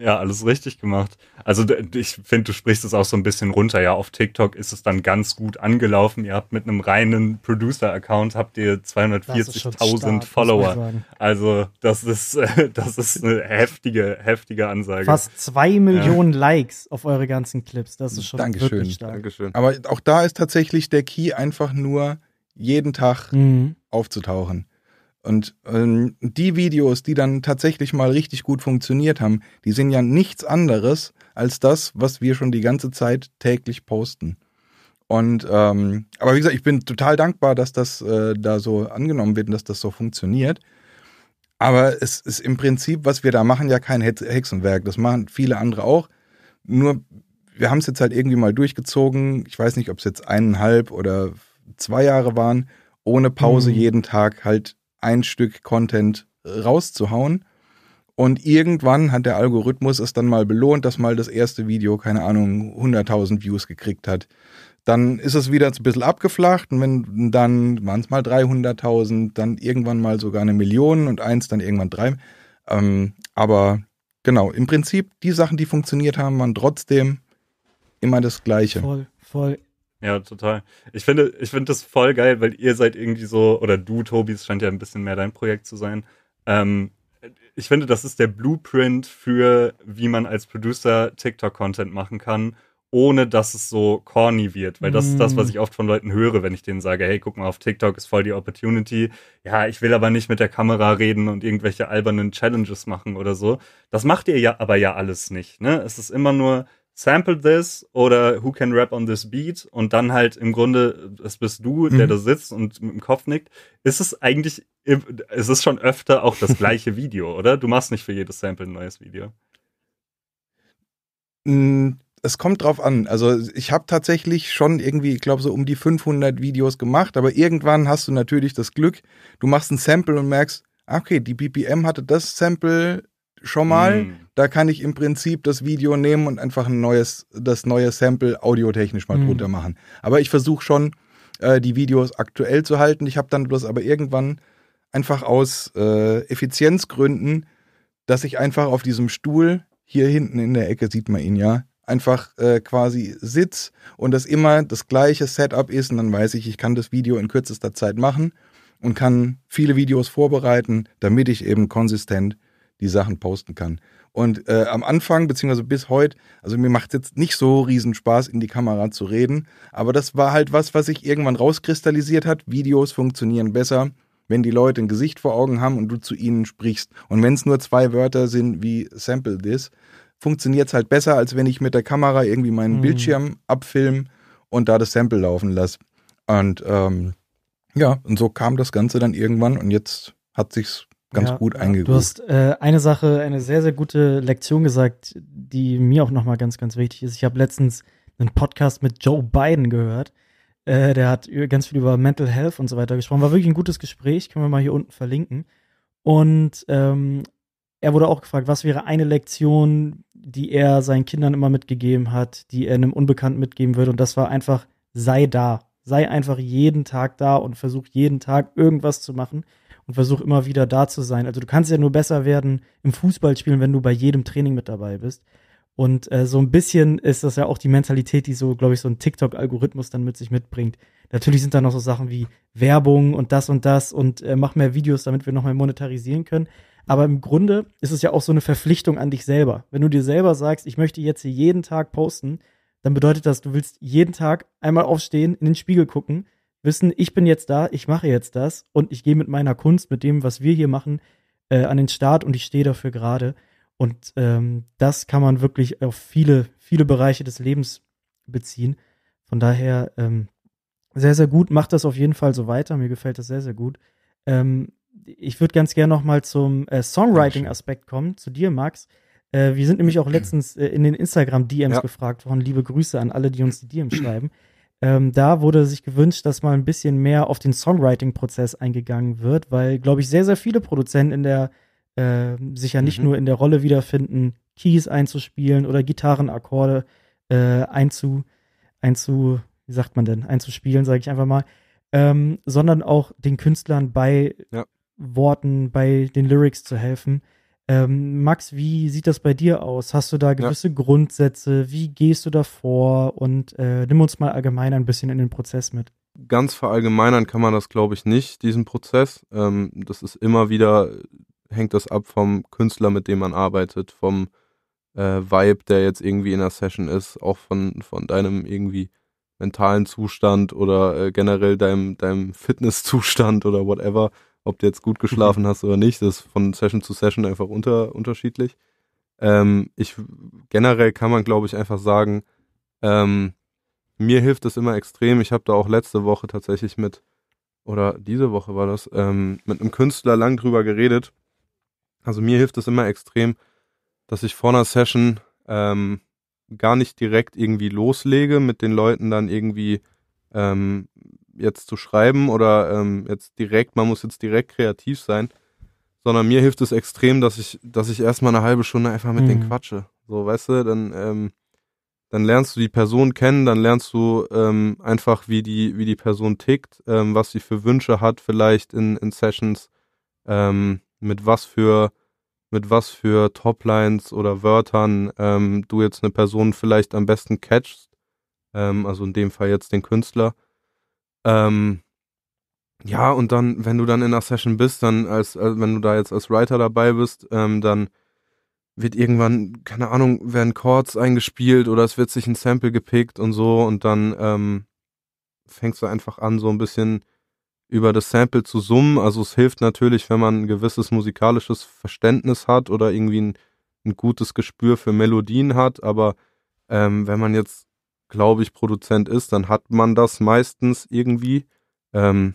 Ja, alles richtig gemacht. Also ich finde, du sprichst es auch so ein bisschen runter. Ja, auf TikTok ist es dann ganz gut angelaufen. Ihr habt mit einem reinen Producer-Account habt ihr 240.000 Follower. Also das ist äh, das ist eine heftige heftige Ansage. Fast zwei Millionen ja. Likes auf eure ganzen Clips. Das ist schon Dankeschön. wirklich stark. Dankeschön. Aber auch da ist tatsächlich der Key einfach nur jeden Tag mhm. aufzutauchen. Und ähm, die Videos, die dann tatsächlich mal richtig gut funktioniert haben, die sind ja nichts anderes als das, was wir schon die ganze Zeit täglich posten. Und ähm, aber wie gesagt, ich bin total dankbar, dass das äh, da so angenommen wird und dass das so funktioniert. Aber es ist im Prinzip, was wir da machen, ja kein Hexenwerk. Das machen viele andere auch. Nur wir haben es jetzt halt irgendwie mal durchgezogen. Ich weiß nicht, ob es jetzt eineinhalb oder zwei Jahre waren, ohne Pause mhm. jeden Tag halt ein Stück Content äh, rauszuhauen. Und irgendwann hat der Algorithmus es dann mal belohnt, dass mal das erste Video, keine Ahnung, 100.000 Views gekriegt hat. Dann ist es wieder ein bisschen abgeflacht und wenn, dann waren es mal 300.000, dann irgendwann mal sogar eine Million und eins, dann irgendwann drei. Ähm, aber genau, im Prinzip die Sachen, die funktioniert haben, waren trotzdem immer das Gleiche. Voll, voll. Ja, total. Ich finde, ich finde das voll geil, weil ihr seid irgendwie so, oder du, Tobi, es scheint ja ein bisschen mehr dein Projekt zu sein. Ähm, ich finde, das ist der Blueprint für, wie man als Producer TikTok-Content machen kann, ohne dass es so corny wird. Weil das mm. ist das, was mm. ich oft von Leuten höre, wenn ich denen sage, hey, guck mal, auf TikTok ist voll die Opportunity. Ja, ich will aber nicht mit der Kamera reden und irgendwelche albernen Challenges machen oder so. Das macht ihr ja aber ja alles nicht. Ne? Es ist immer nur sample this oder who can rap on this beat und dann halt im Grunde, es bist du, der mhm. da sitzt und mit dem Kopf nickt, ist es eigentlich, es ist schon öfter auch das gleiche Video, oder? Du machst nicht für jedes Sample ein neues Video. Mm, es kommt drauf an. Also ich habe tatsächlich schon irgendwie, ich glaube so um die 500 Videos gemacht, aber irgendwann hast du natürlich das Glück, du machst ein Sample und merkst, ah, okay, die BPM hatte das Sample schon mal. Mm. Da kann ich im Prinzip das Video nehmen und einfach ein neues, das neue Sample audiotechnisch mal mm. drunter machen. Aber ich versuche schon, äh, die Videos aktuell zu halten. Ich habe dann bloß aber irgendwann einfach aus äh, Effizienzgründen, dass ich einfach auf diesem Stuhl hier hinten in der Ecke sieht man ihn ja, einfach äh, quasi sitz und das immer das gleiche Setup ist und dann weiß ich, ich kann das Video in kürzester Zeit machen und kann viele Videos vorbereiten, damit ich eben konsistent die Sachen posten kann. Und äh, am Anfang, beziehungsweise bis heute, also mir macht es jetzt nicht so riesen Spaß, in die Kamera zu reden, aber das war halt was, was sich irgendwann rauskristallisiert hat. Videos funktionieren besser, wenn die Leute ein Gesicht vor Augen haben und du zu ihnen sprichst. Und wenn es nur zwei Wörter sind wie Sample This, funktioniert es halt besser, als wenn ich mit der Kamera irgendwie meinen mhm. Bildschirm abfilme und da das Sample laufen lasse. Und ähm, ja, und so kam das Ganze dann irgendwann und jetzt hat sich's ganz ja, gut eingegroovt. Du hast äh, eine Sache, eine sehr, sehr gute Lektion gesagt, die mir auch nochmal ganz, ganz wichtig ist. Ich habe letztens einen Podcast mit Joe Biden gehört. Äh, der hat ganz viel über Mental Health und so weiter gesprochen. War wirklich ein gutes Gespräch, können wir mal hier unten verlinken. Und ähm, er wurde auch gefragt, was wäre eine Lektion, die er seinen Kindern immer mitgegeben hat, die er einem Unbekannten mitgeben würde. Und das war einfach, sei da. Sei einfach jeden Tag da und versuch jeden Tag irgendwas zu machen und versuch immer wieder da zu sein. Also du kannst ja nur besser werden im Fußballspielen, wenn du bei jedem Training mit dabei bist. Und äh, so ein bisschen ist das ja auch die Mentalität, die so, glaube ich, so ein TikTok-Algorithmus dann mit sich mitbringt. Natürlich sind da noch so Sachen wie Werbung und das und das und äh, mach mehr Videos, damit wir noch mehr monetarisieren können. Aber im Grunde ist es ja auch so eine Verpflichtung an dich selber. Wenn du dir selber sagst, ich möchte jetzt hier jeden Tag posten, dann bedeutet das, du willst jeden Tag einmal aufstehen, in den Spiegel gucken wissen, ich bin jetzt da, ich mache jetzt das und ich gehe mit meiner Kunst, mit dem, was wir hier machen, äh, an den Start und ich stehe dafür gerade. Und ähm, das kann man wirklich auf viele, viele Bereiche des Lebens beziehen. Von daher ähm, sehr, sehr gut. Macht das auf jeden Fall so weiter. Mir gefällt das sehr, sehr gut. Ähm, ich würde ganz gerne nochmal zum äh, Songwriting-Aspekt kommen, zu dir, Max. Äh, wir sind nämlich auch letztens äh, in den Instagram-DMs ja. gefragt worden. Liebe Grüße an alle, die uns die DMs schreiben. Ähm, da wurde sich gewünscht, dass mal ein bisschen mehr auf den Songwriting-Prozess eingegangen wird, weil, glaube ich, sehr, sehr viele Produzenten in der äh, sich ja nicht mhm. nur in der Rolle wiederfinden, Keys einzuspielen oder Gitarrenakkorde äh, einzu, einzu, wie sagt man denn, einzuspielen, sage ich einfach mal, ähm, sondern auch den Künstlern bei ja. Worten, bei den Lyrics zu helfen. Ähm, Max, wie sieht das bei dir aus? Hast du da gewisse ja. Grundsätze? Wie gehst du da vor? Und äh, nimm uns mal allgemein ein bisschen in den Prozess mit. Ganz verallgemeinern kann man das, glaube ich, nicht, diesen Prozess. Ähm, das ist immer wieder, hängt das ab vom Künstler, mit dem man arbeitet, vom äh, Vibe, der jetzt irgendwie in der Session ist, auch von, von deinem irgendwie mentalen Zustand oder äh, generell deinem, deinem Fitnesszustand oder whatever, ob du jetzt gut mhm. geschlafen hast oder nicht. Das ist von Session zu Session einfach unter, unterschiedlich. Ähm, ich generell kann man, glaube ich, einfach sagen, ähm, mir hilft das immer extrem. Ich habe da auch letzte Woche tatsächlich mit, oder diese Woche war das, ähm, mit einem Künstler lang drüber geredet. Also mir hilft es immer extrem, dass ich vor einer Session ähm, gar nicht direkt irgendwie loslege, mit den Leuten dann irgendwie ähm, jetzt zu schreiben oder ähm, jetzt direkt, man muss jetzt direkt kreativ sein, sondern mir hilft es extrem, dass ich, dass ich erstmal eine halbe Stunde einfach mit mhm. denen quatsche. So, weißt du, dann, ähm, dann lernst du die Person kennen, dann lernst du ähm, einfach, wie die, wie die Person tickt, ähm, was sie für Wünsche hat, vielleicht in, in Sessions, ähm, mit was für mit was für Toplines oder Wörtern ähm, du jetzt eine Person vielleicht am besten catchst, ähm, also in dem Fall jetzt den Künstler, ähm, ja, und dann, wenn du dann in einer Session bist, dann als, als äh, wenn du da jetzt als Writer dabei bist, ähm, dann wird irgendwann, keine Ahnung, werden Chords eingespielt oder es wird sich ein Sample gepickt und so und dann ähm, fängst du einfach an, so ein bisschen über das Sample zu summen. Also es hilft natürlich, wenn man ein gewisses musikalisches Verständnis hat oder irgendwie ein, ein gutes Gespür für Melodien hat, aber ähm, wenn man jetzt glaube ich, Produzent ist, dann hat man das meistens irgendwie. Ähm,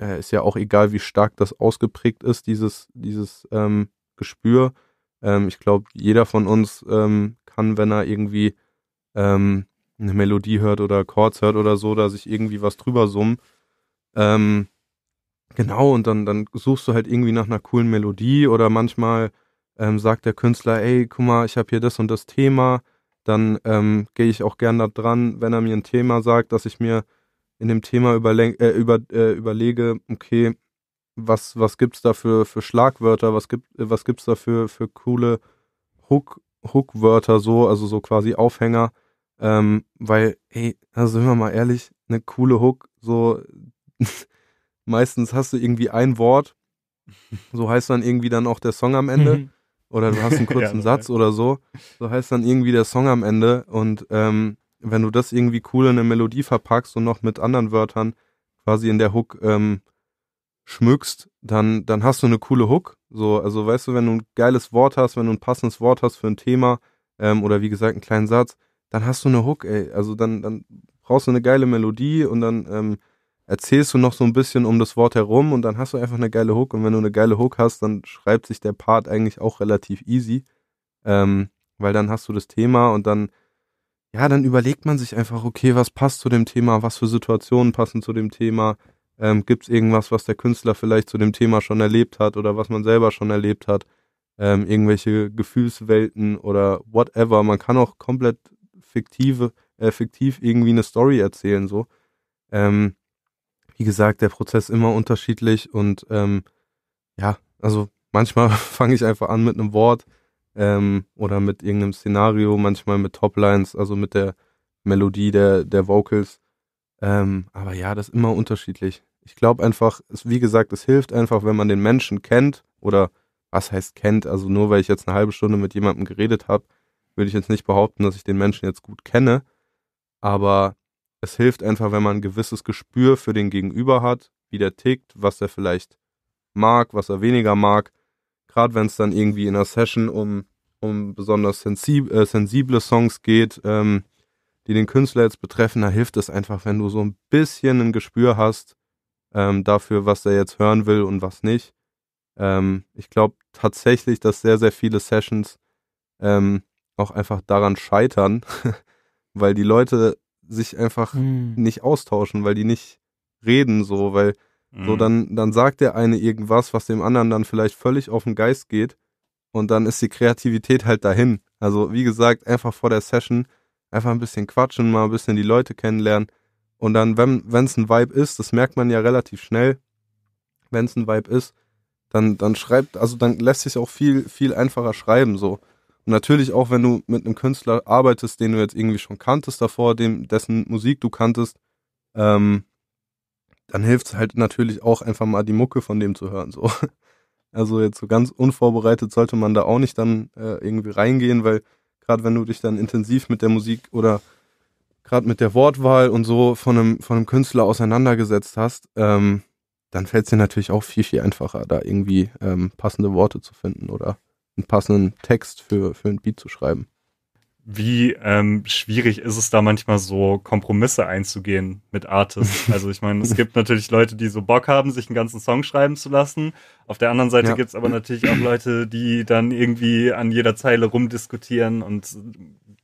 äh, ist ja auch egal, wie stark das ausgeprägt ist, dieses, dieses ähm, Gespür. Ähm, ich glaube, jeder von uns ähm, kann, wenn er irgendwie ähm, eine Melodie hört oder Chords hört oder so, da sich irgendwie was drüber summen. Ähm, genau, und dann, dann suchst du halt irgendwie nach einer coolen Melodie oder manchmal sagt der Künstler, ey, guck mal, ich habe hier das und das Thema dann ähm, gehe ich auch gern da dran, wenn er mir ein Thema sagt, dass ich mir in dem Thema äh, über, äh, überlege, okay, was, was gibt es da für, für Schlagwörter, was gibt es äh, was gibt's da für, für coole Hook, hook so, also so quasi Aufhänger, ähm, weil, hey, also sind wir mal ehrlich, eine coole Hook, so meistens hast du irgendwie ein Wort, so heißt dann irgendwie dann auch der Song am Ende. Mhm oder du hast einen kurzen ja, Satz oder so. So heißt dann irgendwie der Song am Ende. Und ähm, wenn du das irgendwie cool in eine Melodie verpackst und noch mit anderen Wörtern quasi in der Hook ähm, schmückst, dann, dann hast du eine coole Hook. So, also weißt du, wenn du ein geiles Wort hast, wenn du ein passendes Wort hast für ein Thema ähm, oder wie gesagt einen kleinen Satz, dann hast du eine Hook, ey. Also dann, dann brauchst du eine geile Melodie und dann ähm, erzählst du noch so ein bisschen um das Wort herum und dann hast du einfach eine geile Hook. Und wenn du eine geile Hook hast, dann schreibt sich der Part eigentlich auch relativ easy. Ähm, weil dann hast du das Thema und dann, ja, dann überlegt man sich einfach, okay, was passt zu dem Thema, was für Situationen passen zu dem Thema. Ähm, Gibt es irgendwas, was der Künstler vielleicht zu dem Thema schon erlebt hat oder was man selber schon erlebt hat? Ähm, irgendwelche Gefühlswelten oder whatever. Man kann auch komplett fiktive, äh, fiktiv irgendwie eine Story erzählen, so. Ähm, wie gesagt, der Prozess immer unterschiedlich und ähm, ja, also manchmal fange ich einfach an mit einem Wort ähm, oder mit irgendeinem Szenario, manchmal mit Toplines, also mit der Melodie der, der Vocals. Ähm, aber ja, das ist immer unterschiedlich. Ich glaube einfach, es, wie gesagt, es hilft einfach, wenn man den Menschen kennt oder was heißt kennt, also nur weil ich jetzt eine halbe Stunde mit jemandem geredet habe, würde ich jetzt nicht behaupten, dass ich den Menschen jetzt gut kenne, aber es hilft einfach, wenn man ein gewisses Gespür für den Gegenüber hat, wie der tickt, was er vielleicht mag, was er weniger mag. Gerade wenn es dann irgendwie in einer Session um, um besonders sensib äh, sensible Songs geht, ähm, die den Künstler jetzt betreffen, da hilft es einfach, wenn du so ein bisschen ein Gespür hast ähm, dafür, was er jetzt hören will und was nicht. Ähm, ich glaube tatsächlich, dass sehr, sehr viele Sessions ähm, auch einfach daran scheitern, weil die Leute sich einfach mhm. nicht austauschen, weil die nicht reden so, weil mhm. so hm. dann, dann sagt der eine irgendwas, was dem anderen dann vielleicht völlig auf den Geist geht und dann ist die Kreativität halt dahin. Also wie gesagt, einfach vor der Session einfach ein bisschen quatschen, mal ein bisschen die Leute kennenlernen und dann, wenn es ein Vibe ist, das merkt man ja relativ schnell, wenn es ein Vibe ist, dann, dann schreibt, also dann lässt sich auch viel, viel einfacher schreiben so. Und natürlich auch, wenn du mit einem Künstler arbeitest, den du jetzt irgendwie schon kanntest davor, dem, dessen Musik du kanntest, ähm, dann hilft es halt natürlich auch einfach mal die Mucke von dem zu hören. So. Also jetzt so ganz unvorbereitet sollte man da auch nicht dann äh, irgendwie reingehen, weil gerade wenn du dich dann intensiv mit der Musik oder gerade mit der Wortwahl und so von einem, von einem Künstler auseinandergesetzt hast, ähm, dann fällt es dir natürlich auch viel, viel einfacher, da irgendwie ähm, passende Worte zu finden oder einen passenden Text für, für ein Beat zu schreiben. Wie ähm, schwierig ist es da manchmal so Kompromisse einzugehen mit Artists? Also ich meine, es gibt natürlich Leute, die so Bock haben, sich einen ganzen Song schreiben zu lassen. Auf der anderen Seite ja. gibt es aber natürlich auch Leute, die dann irgendwie an jeder Zeile rumdiskutieren und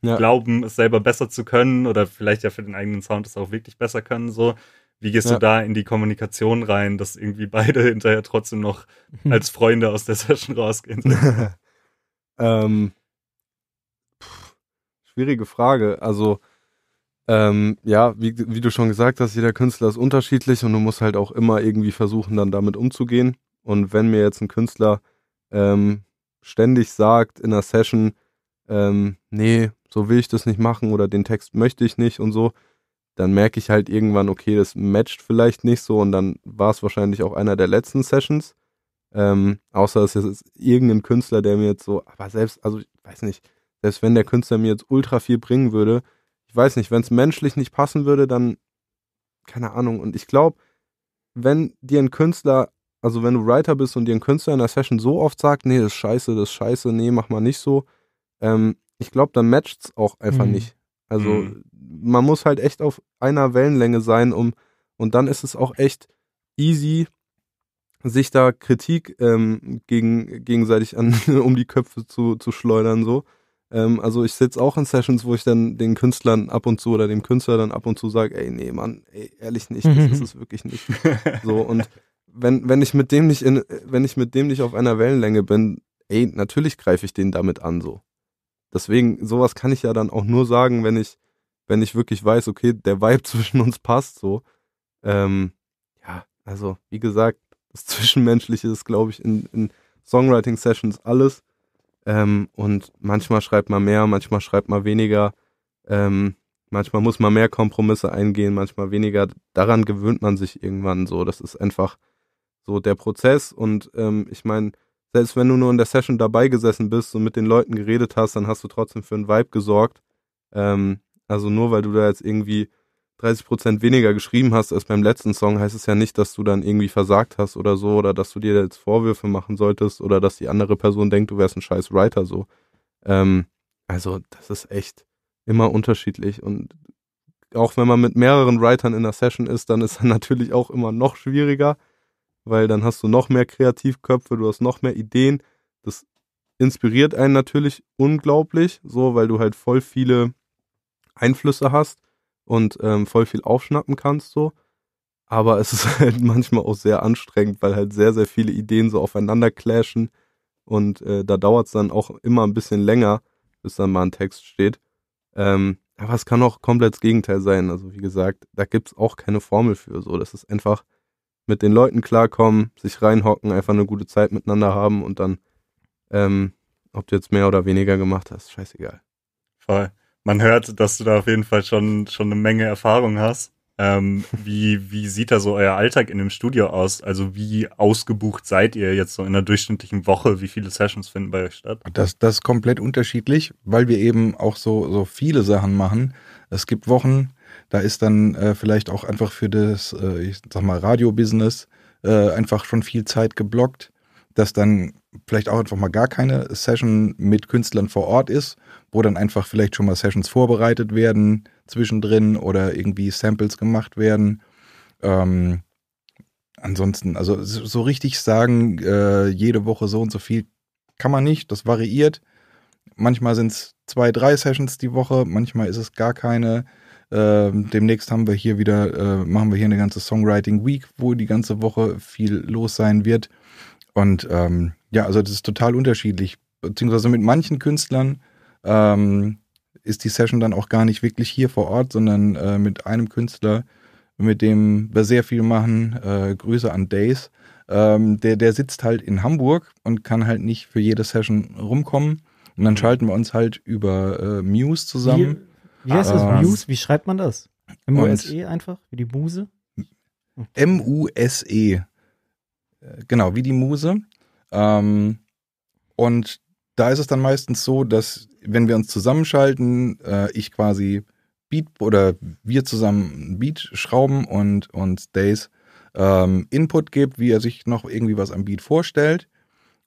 ja. glauben, es selber besser zu können oder vielleicht ja für den eigenen Sound es auch wirklich besser können. So, wie gehst ja. du da in die Kommunikation rein, dass irgendwie beide hinterher trotzdem noch als Freunde aus der Session rausgehen? Ähm, pff, schwierige Frage. Also, ähm, ja, wie, wie, du schon gesagt hast, jeder Künstler ist unterschiedlich und du musst halt auch immer irgendwie versuchen, dann damit umzugehen. Und wenn mir jetzt ein Künstler ähm, ständig sagt in einer Session, ähm, nee, so will ich das nicht machen oder den Text möchte ich nicht und so, dann merke ich halt irgendwann, okay, das matcht vielleicht nicht so und dann war es wahrscheinlich auch einer der letzten Sessions. Ähm, außer es ist irgendein Künstler, der mir jetzt so, aber selbst, also ich weiß nicht, selbst wenn der Künstler mir jetzt ultra viel bringen würde, ich weiß nicht, wenn es menschlich nicht passen würde, dann keine Ahnung. Und ich glaube, wenn dir ein Künstler, also wenn du Writer bist und dir ein Künstler in der Session so oft sagt, nee, das ist scheiße, das ist scheiße, nee, mach mal nicht so, ähm, ich glaube, dann matcht es auch einfach mhm. nicht. Also mhm. man muss halt echt auf einer Wellenlänge sein, um und dann ist es auch echt easy, sich da Kritik ähm, gegen, gegenseitig an, um die Köpfe zu, zu schleudern. So. Ähm, also ich sitze auch in Sessions, wo ich dann den Künstlern ab und zu oder dem Künstler dann ab und zu sage, ey, nee, Mann, ey, ehrlich nicht, das mhm. ist es wirklich nicht. so, und wenn, wenn ich mit dem nicht in, wenn ich mit dem nicht auf einer Wellenlänge bin, ey, natürlich greife ich den damit an so. Deswegen, sowas kann ich ja dann auch nur sagen, wenn ich, wenn ich wirklich weiß, okay, der Vibe zwischen uns passt so. Ähm, ja, also wie gesagt, das Zwischenmenschliche ist, glaube ich, in, in Songwriting-Sessions alles. Ähm, und manchmal schreibt man mehr, manchmal schreibt man weniger. Ähm, manchmal muss man mehr Kompromisse eingehen, manchmal weniger. Daran gewöhnt man sich irgendwann so. Das ist einfach so der Prozess. Und ähm, ich meine, selbst wenn du nur in der Session dabei gesessen bist und mit den Leuten geredet hast, dann hast du trotzdem für einen Vibe gesorgt. Ähm, also nur weil du da jetzt irgendwie 30 weniger geschrieben hast als beim letzten Song, heißt es ja nicht, dass du dann irgendwie versagt hast oder so oder dass du dir jetzt Vorwürfe machen solltest oder dass die andere Person denkt, du wärst ein scheiß Writer so. Ähm, also das ist echt immer unterschiedlich und auch wenn man mit mehreren Writern in der Session ist, dann ist es natürlich auch immer noch schwieriger, weil dann hast du noch mehr Kreativköpfe, du hast noch mehr Ideen. Das inspiriert einen natürlich unglaublich, so weil du halt voll viele Einflüsse hast und ähm, voll viel aufschnappen kannst so. Aber es ist halt manchmal auch sehr anstrengend, weil halt sehr, sehr viele Ideen so aufeinander clashen. Und äh, da dauert es dann auch immer ein bisschen länger, bis dann mal ein Text steht. Ähm, aber es kann auch komplett das Gegenteil sein. Also wie gesagt, da gibt es auch keine Formel für. So, das ist einfach mit den Leuten klarkommen, sich reinhocken, einfach eine gute Zeit miteinander haben und dann, ähm, ob du jetzt mehr oder weniger gemacht hast, scheißegal. Voll man hört, dass du da auf jeden Fall schon, schon eine Menge Erfahrung hast. Ähm, wie, wie sieht da so euer Alltag in dem Studio aus? Also wie ausgebucht seid ihr jetzt so in einer durchschnittlichen Woche? Wie viele Sessions finden bei euch statt? Das, das ist komplett unterschiedlich, weil wir eben auch so, so viele Sachen machen. Es gibt Wochen, da ist dann äh, vielleicht auch einfach für das, äh, ich sag mal, Radio-Business äh, einfach schon viel Zeit geblockt dass dann vielleicht auch einfach mal gar keine Session mit Künstlern vor Ort ist, wo dann einfach vielleicht schon mal Sessions vorbereitet werden zwischendrin oder irgendwie Samples gemacht werden. Ähm, ansonsten, also so richtig sagen, äh, jede Woche so und so viel kann man nicht, das variiert. Manchmal sind es zwei, drei Sessions die Woche, manchmal ist es gar keine. Ähm, demnächst haben wir hier wieder, äh, machen wir hier eine ganze Songwriting Week, wo die ganze Woche viel los sein wird. Und ähm, ja, also das ist total unterschiedlich. Beziehungsweise mit manchen Künstlern ähm, ist die Session dann auch gar nicht wirklich hier vor Ort, sondern äh, mit einem Künstler, mit dem wir sehr viel machen. Äh, Grüße an Days. Ähm, der, der sitzt halt in Hamburg und kann halt nicht für jede Session rumkommen. Und dann mhm. schalten wir uns halt über äh, Muse zusammen. Wie, wie heißt das? Ähm, Muse? Wie schreibt man das? M-U-S-E einfach? Wie die Muse? M-U-S-E. Äh, genau, wie die Muse. Ähm, und da ist es dann meistens so, dass wenn wir uns zusammenschalten, äh, ich quasi Beat oder wir zusammen Beat schrauben und, und Days ähm, Input gibt, wie er sich noch irgendwie was am Beat vorstellt.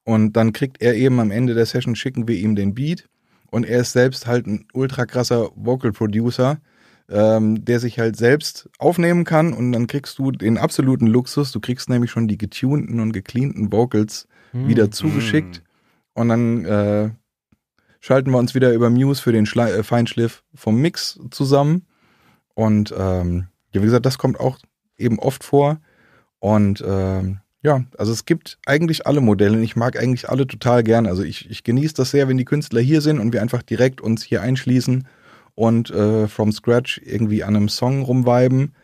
Und dann kriegt er eben am Ende der Session, schicken wir ihm den Beat. Und er ist selbst halt ein ultra krasser Vocal Producer ähm, der sich halt selbst aufnehmen kann und dann kriegst du den absoluten Luxus. Du kriegst nämlich schon die getunten und gecleanten Vocals hm. wieder zugeschickt hm. und dann äh, schalten wir uns wieder über Muse für den Schla äh, Feinschliff vom Mix zusammen. Und ähm, ja, wie gesagt, das kommt auch eben oft vor. Und ähm, ja, also es gibt eigentlich alle Modelle ich mag eigentlich alle total gern. Also ich, ich genieße das sehr, wenn die Künstler hier sind und wir einfach direkt uns hier einschließen und äh, from scratch irgendwie an einem Song rumweiben.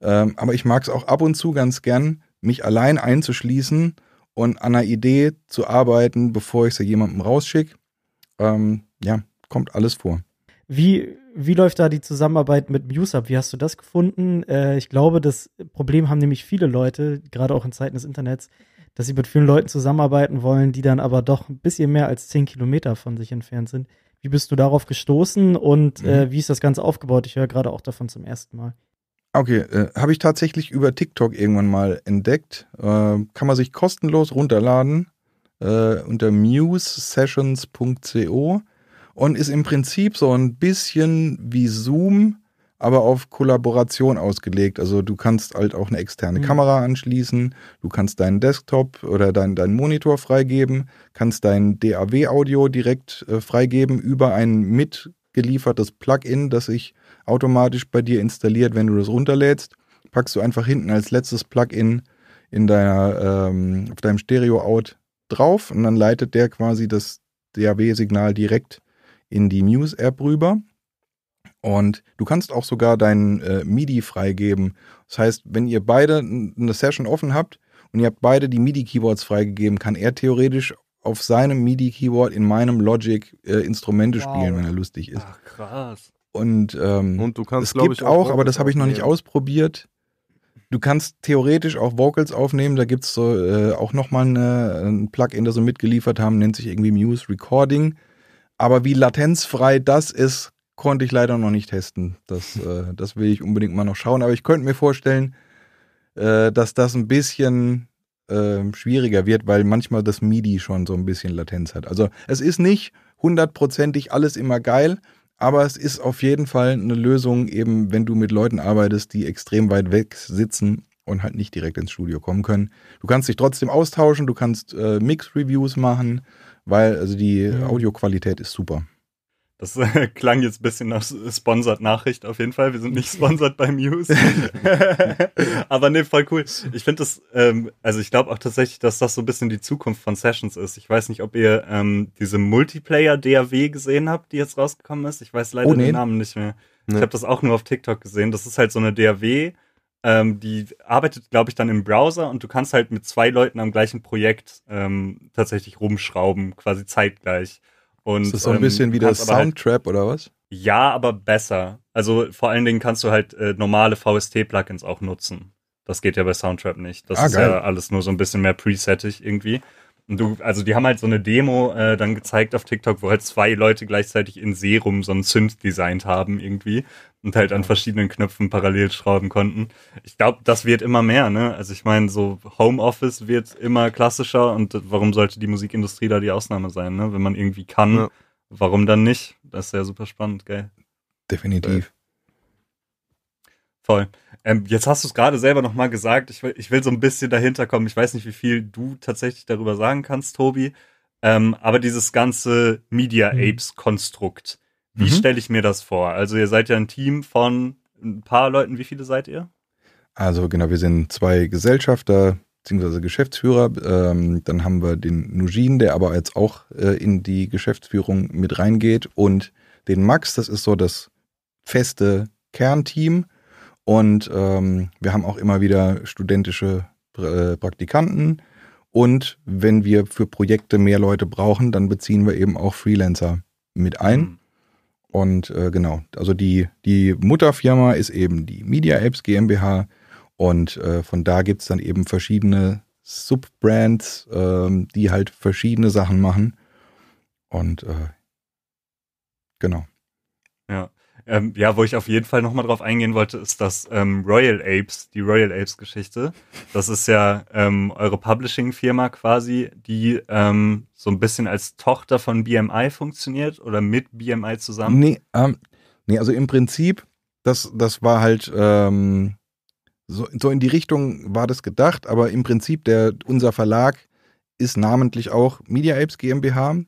Ähm, aber ich mag es auch ab und zu ganz gern, mich allein einzuschließen und an einer Idee zu arbeiten, bevor ich sie jemandem rausschicke. Ähm, ja, kommt alles vor. Wie, wie läuft da die Zusammenarbeit mit Muse ab? Wie hast du das gefunden? Äh, ich glaube, das Problem haben nämlich viele Leute, gerade auch in Zeiten des Internets, dass sie mit vielen Leuten zusammenarbeiten wollen, die dann aber doch ein bisschen mehr als zehn Kilometer von sich entfernt sind. Wie bist du darauf gestoßen und äh, mhm. äh, wie ist das Ganze aufgebaut? Ich höre gerade auch davon zum ersten Mal. Okay, äh, habe ich tatsächlich über TikTok irgendwann mal entdeckt. Äh, kann man sich kostenlos runterladen äh, unter musesessions.co und ist im Prinzip so ein bisschen wie Zoom aber auf Kollaboration ausgelegt. Also du kannst halt auch eine externe mhm. Kamera anschließen, du kannst deinen Desktop oder deinen dein Monitor freigeben, kannst dein DAW-Audio direkt äh, freigeben über ein mitgeliefertes Plugin, das sich automatisch bei dir installiert, wenn du das runterlädst. Packst du einfach hinten als letztes Plugin in deiner, ähm, auf deinem Stereo-Out drauf und dann leitet der quasi das DAW-Signal direkt in die Muse-App rüber. Und du kannst auch sogar dein äh, MIDI freigeben. Das heißt, wenn ihr beide eine Session offen habt und ihr habt beide die MIDI-Keyboards freigegeben, kann er theoretisch auf seinem MIDI-Keyboard in meinem Logic äh, Instrumente wow. spielen, wenn er lustig ist. Ach, krass. Und, ähm, und du kannst, es gibt ich, auch, auch aber das habe ich noch nicht ausprobiert. Du kannst theoretisch auch Vocals aufnehmen. Da gibt es so, äh, auch nochmal ein Plugin, das sie mitgeliefert haben, nennt sich irgendwie Muse Recording. Aber wie latenzfrei das ist, konnte ich leider noch nicht testen. Das, äh, das will ich unbedingt mal noch schauen. Aber ich könnte mir vorstellen, äh, dass das ein bisschen äh, schwieriger wird, weil manchmal das MIDI schon so ein bisschen Latenz hat. Also es ist nicht hundertprozentig alles immer geil, aber es ist auf jeden Fall eine Lösung, eben wenn du mit Leuten arbeitest, die extrem weit weg sitzen und halt nicht direkt ins Studio kommen können. Du kannst dich trotzdem austauschen, du kannst äh, Mix-Reviews machen, weil also die ja. Audioqualität ist super. Das äh, klang jetzt ein bisschen nach Sponsored-Nachricht auf jeden Fall. Wir sind nicht sponsored bei Muse. Aber nee, voll cool. Ich finde das, ähm, also ich glaube auch tatsächlich, dass das so ein bisschen die Zukunft von Sessions ist. Ich weiß nicht, ob ihr ähm, diese Multiplayer-DAW gesehen habt, die jetzt rausgekommen ist. Ich weiß leider oh, nee. den Namen nicht mehr. Nee. Ich habe das auch nur auf TikTok gesehen. Das ist halt so eine DAW, ähm, die arbeitet, glaube ich, dann im Browser und du kannst halt mit zwei Leuten am gleichen Projekt ähm, tatsächlich rumschrauben, quasi zeitgleich. Und, ist das so ein ähm, bisschen wie das halt Soundtrap halt, oder was? Ja, aber besser. Also vor allen Dingen kannst du halt äh, normale VST-Plugins auch nutzen. Das geht ja bei Soundtrap nicht. Das ah, ist geil. ja alles nur so ein bisschen mehr presettig irgendwie. Und du, also die haben halt so eine Demo äh, dann gezeigt auf TikTok, wo halt zwei Leute gleichzeitig in Serum so einen Synth designt haben irgendwie und halt an verschiedenen Knöpfen parallel schrauben konnten. Ich glaube, das wird immer mehr, ne? Also ich meine, so Homeoffice wird immer klassischer und warum sollte die Musikindustrie da die Ausnahme sein, ne? Wenn man irgendwie kann, ja. warum dann nicht? Das ist ja super spannend, geil. Definitiv. Voll. Ähm, jetzt hast du es gerade selber nochmal gesagt. Ich will, ich will so ein bisschen dahinter kommen. Ich weiß nicht, wie viel du tatsächlich darüber sagen kannst, Tobi. Ähm, aber dieses ganze Media mhm. Apes-Konstrukt, wie mhm. stelle ich mir das vor? Also ihr seid ja ein Team von ein paar Leuten. Wie viele seid ihr? Also genau, wir sind zwei Gesellschafter bzw. Geschäftsführer. Ähm, dann haben wir den Nujin, der aber jetzt auch äh, in die Geschäftsführung mit reingeht. Und den Max, das ist so das feste Kernteam. Und ähm, wir haben auch immer wieder studentische äh, Praktikanten. Und wenn wir für Projekte mehr Leute brauchen, dann beziehen wir eben auch Freelancer mit ein. Mhm. Und äh, genau, also die, die Mutterfirma ist eben die Media Apps GmbH. Und äh, von da gibt es dann eben verschiedene Subbrands, ähm, die halt verschiedene Sachen machen. Und äh, genau. Ja. Ähm, ja, wo ich auf jeden Fall nochmal drauf eingehen wollte, ist das ähm, Royal Apes, die Royal Apes Geschichte. Das ist ja ähm, eure Publishing-Firma quasi, die ähm, so ein bisschen als Tochter von BMI funktioniert oder mit BMI zusammen. Nee, ähm, nee also im Prinzip, das, das war halt ähm, so, so in die Richtung war das gedacht, aber im Prinzip der, unser Verlag ist namentlich auch Media Apes GmbH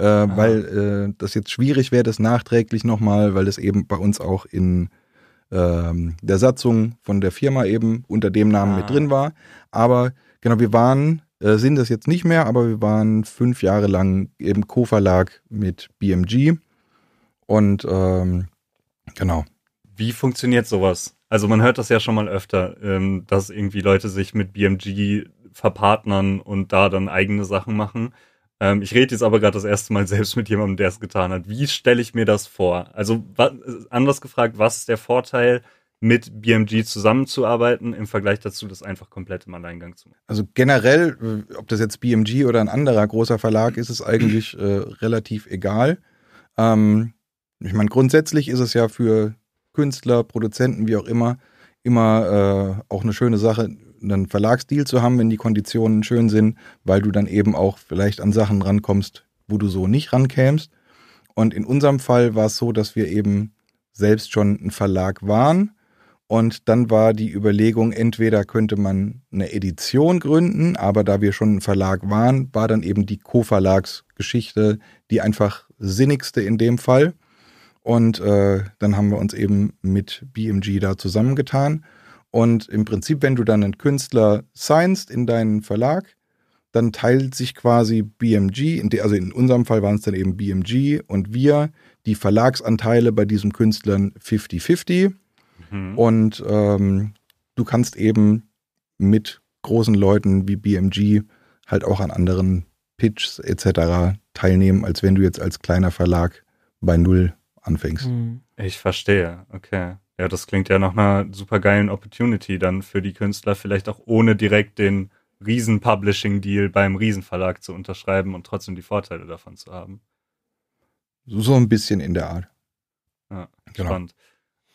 äh, weil äh, das jetzt schwierig wäre, das nachträglich nochmal, weil das eben bei uns auch in ähm, der Satzung von der Firma eben unter dem Namen ah. mit drin war. Aber genau, wir waren, äh, sind das jetzt nicht mehr, aber wir waren fünf Jahre lang im Co-Verlag mit BMG. Und ähm, genau. Wie funktioniert sowas? Also man hört das ja schon mal öfter, ähm, dass irgendwie Leute sich mit BMG verpartnern und da dann eigene Sachen machen. Ähm, ich rede jetzt aber gerade das erste Mal selbst mit jemandem, der es getan hat. Wie stelle ich mir das vor? Also anders gefragt, was ist der Vorteil, mit BMG zusammenzuarbeiten im Vergleich dazu, das einfach komplett im Alleingang zu machen. Also generell, äh, ob das jetzt BMG oder ein anderer großer Verlag ist, ist eigentlich äh, relativ egal. Ähm, ich meine, grundsätzlich ist es ja für Künstler, Produzenten, wie auch immer, immer äh, auch eine schöne Sache, einen Verlagsdeal zu haben, wenn die Konditionen schön sind, weil du dann eben auch vielleicht an Sachen rankommst, wo du so nicht rankämst. Und in unserem Fall war es so, dass wir eben selbst schon ein Verlag waren. Und dann war die Überlegung, entweder könnte man eine Edition gründen, aber da wir schon ein Verlag waren, war dann eben die Co-Verlagsgeschichte die einfach sinnigste in dem Fall. Und äh, dann haben wir uns eben mit BMG da zusammengetan und im Prinzip, wenn du dann einen Künstler signst in deinen Verlag, dann teilt sich quasi BMG, also in unserem Fall waren es dann eben BMG und wir, die Verlagsanteile bei diesem Künstlern 50-50. Mhm. Und ähm, du kannst eben mit großen Leuten wie BMG halt auch an anderen Pitches etc. teilnehmen, als wenn du jetzt als kleiner Verlag bei Null anfängst. Mhm. Ich verstehe, okay. Ja, das klingt ja nach einer super geilen Opportunity dann für die Künstler, vielleicht auch ohne direkt den Riesen-Publishing-Deal beim Riesenverlag zu unterschreiben und trotzdem die Vorteile davon zu haben. So ein bisschen in der Art. Ja, genau. spannend.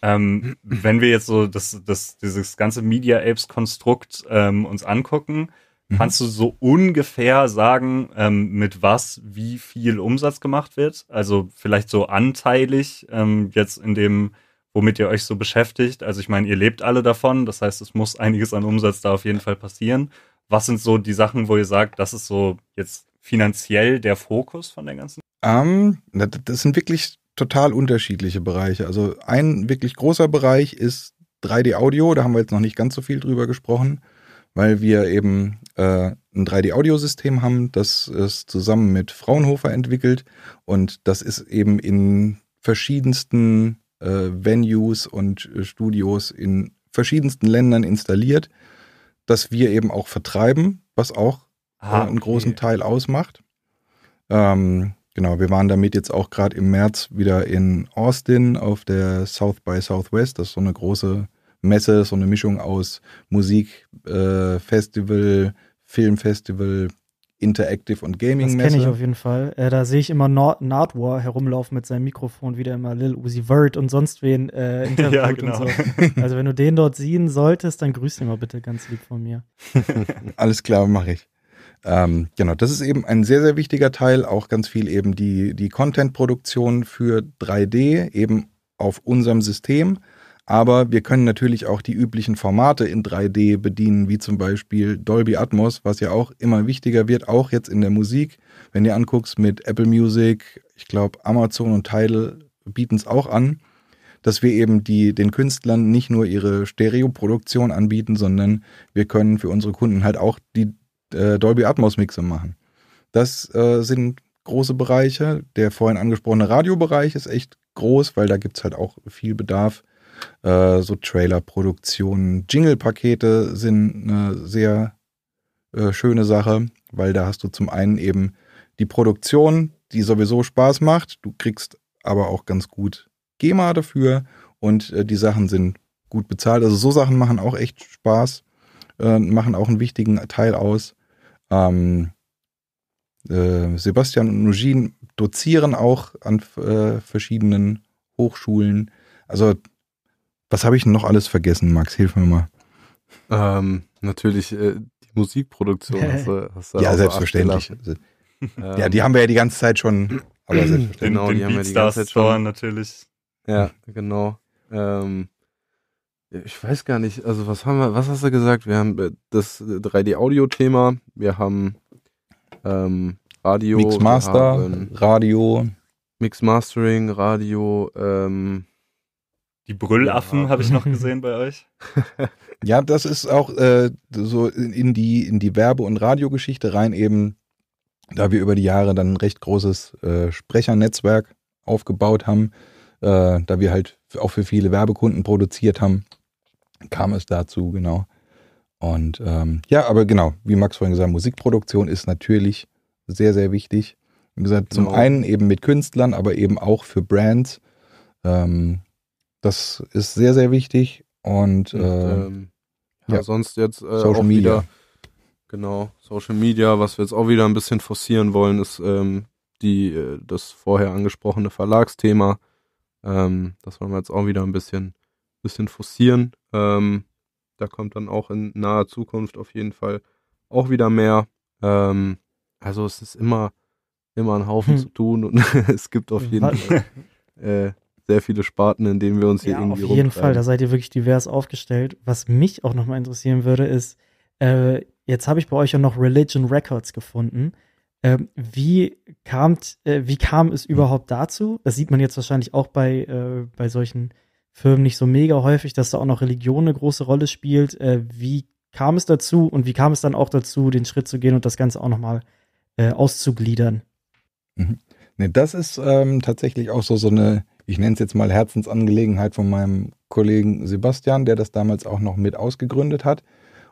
Ähm, wenn wir jetzt so das, das, dieses ganze Media Apes-Konstrukt ähm, uns angucken, mhm. kannst du so ungefähr sagen, ähm, mit was wie viel Umsatz gemacht wird? Also vielleicht so anteilig ähm, jetzt in dem womit ihr euch so beschäftigt? Also ich meine, ihr lebt alle davon, das heißt, es muss einiges an Umsatz da auf jeden Fall passieren. Was sind so die Sachen, wo ihr sagt, das ist so jetzt finanziell der Fokus von der ganzen? Um, ähm, das sind wirklich total unterschiedliche Bereiche. Also ein wirklich großer Bereich ist 3D-Audio, da haben wir jetzt noch nicht ganz so viel drüber gesprochen, weil wir eben äh, ein 3 d audio system haben, das ist zusammen mit Fraunhofer entwickelt und das ist eben in verschiedensten äh, Venues und äh, Studios in verschiedensten Ländern installiert, dass wir eben auch vertreiben, was auch äh, ah, okay. einen großen Teil ausmacht. Ähm, genau, wir waren damit jetzt auch gerade im März wieder in Austin auf der South by Southwest. Das ist so eine große Messe, so eine Mischung aus Musikfestival, äh, Filmfestival, Interactive und Gaming Messe. Das kenne ich auf jeden Fall. Äh, da sehe ich immer Nardwar herumlaufen mit seinem Mikrofon, wieder immer Lil Uzi Vert und sonst wen äh, ja, genau. So. Also wenn du den dort sehen solltest, dann grüß ihn mal bitte ganz lieb von mir. Alles klar, mache ich. Ähm, genau, das ist eben ein sehr, sehr wichtiger Teil, auch ganz viel eben die, die Content-Produktion für 3D, eben auf unserem System aber wir können natürlich auch die üblichen Formate in 3D bedienen, wie zum Beispiel Dolby Atmos, was ja auch immer wichtiger wird, auch jetzt in der Musik. Wenn ihr anguckst mit Apple Music, ich glaube Amazon und Tidal bieten es auch an, dass wir eben die, den Künstlern nicht nur ihre Stereoproduktion anbieten, sondern wir können für unsere Kunden halt auch die äh, Dolby Atmos Mixe machen. Das äh, sind große Bereiche. Der vorhin angesprochene Radiobereich ist echt groß, weil da gibt es halt auch viel Bedarf äh, so Trailer-Produktionen. Jingle-Pakete sind eine sehr äh, schöne Sache, weil da hast du zum einen eben die Produktion, die sowieso Spaß macht. Du kriegst aber auch ganz gut GEMA dafür und äh, die Sachen sind gut bezahlt. Also so Sachen machen auch echt Spaß, machen auch einen wichtigen Teil aus. Ähm, Sebastian und Nugin dozieren auch an verschiedenen Hochschulen. Also was habe ich noch alles vergessen, Max? Hilf mir mal. Ähm, natürlich äh, die Musikproduktion. Hast du, hast du ja, selbstverständlich. ja, ähm, die haben wir ja die ganze Zeit schon. Aber selbstverständlich. Genau, den, den die haben wir die ganze Zeit schon. natürlich. Ja, genau. Ähm, ich weiß gar nicht, also was haben wir, was hast du gesagt? Wir haben äh, das 3D-Audio-Thema, äh, wir haben ähm, Radio. Mixmaster, Radio. Mixmastering, Radio, ähm, die Brüllaffen ja. habe ich noch gesehen bei euch. ja, das ist auch äh, so in die, in die Werbe- und Radiogeschichte rein eben, da wir über die Jahre dann ein recht großes äh, Sprechernetzwerk aufgebaut haben, äh, da wir halt auch für viele Werbekunden produziert haben, kam es dazu, genau. Und ähm, ja, aber genau, wie Max vorhin gesagt hat, Musikproduktion ist natürlich sehr, sehr wichtig. Wie gesagt, zum genau. einen eben mit Künstlern, aber eben auch für Brands. Ähm, das ist sehr, sehr wichtig. Und, und äh, ähm, ja, ja, sonst jetzt äh, Social Media. Wieder, genau, Social Media, was wir jetzt auch wieder ein bisschen forcieren wollen, ist ähm, die, äh, das vorher angesprochene Verlagsthema. Ähm, das wollen wir jetzt auch wieder ein bisschen, bisschen forcieren. Ähm, da kommt dann auch in naher Zukunft auf jeden Fall auch wieder mehr. Ähm, also es ist immer, immer ein Haufen hm. zu tun und es gibt auf jeden Fall äh, sehr viele Sparten, in denen wir uns hier ja, irgendwie auf jeden Fall, da seid ihr wirklich divers aufgestellt. Was mich auch nochmal interessieren würde, ist, äh, jetzt habe ich bei euch ja noch Religion Records gefunden. Ähm, wie, kamt, äh, wie kam es hm. überhaupt dazu? Das sieht man jetzt wahrscheinlich auch bei, äh, bei solchen Firmen nicht so mega häufig, dass da auch noch Religion eine große Rolle spielt. Äh, wie kam es dazu und wie kam es dann auch dazu, den Schritt zu gehen und das Ganze auch nochmal äh, auszugliedern? Mhm. Nee, das ist ähm, tatsächlich auch so, so eine ich nenne es jetzt mal Herzensangelegenheit von meinem Kollegen Sebastian, der das damals auch noch mit ausgegründet hat.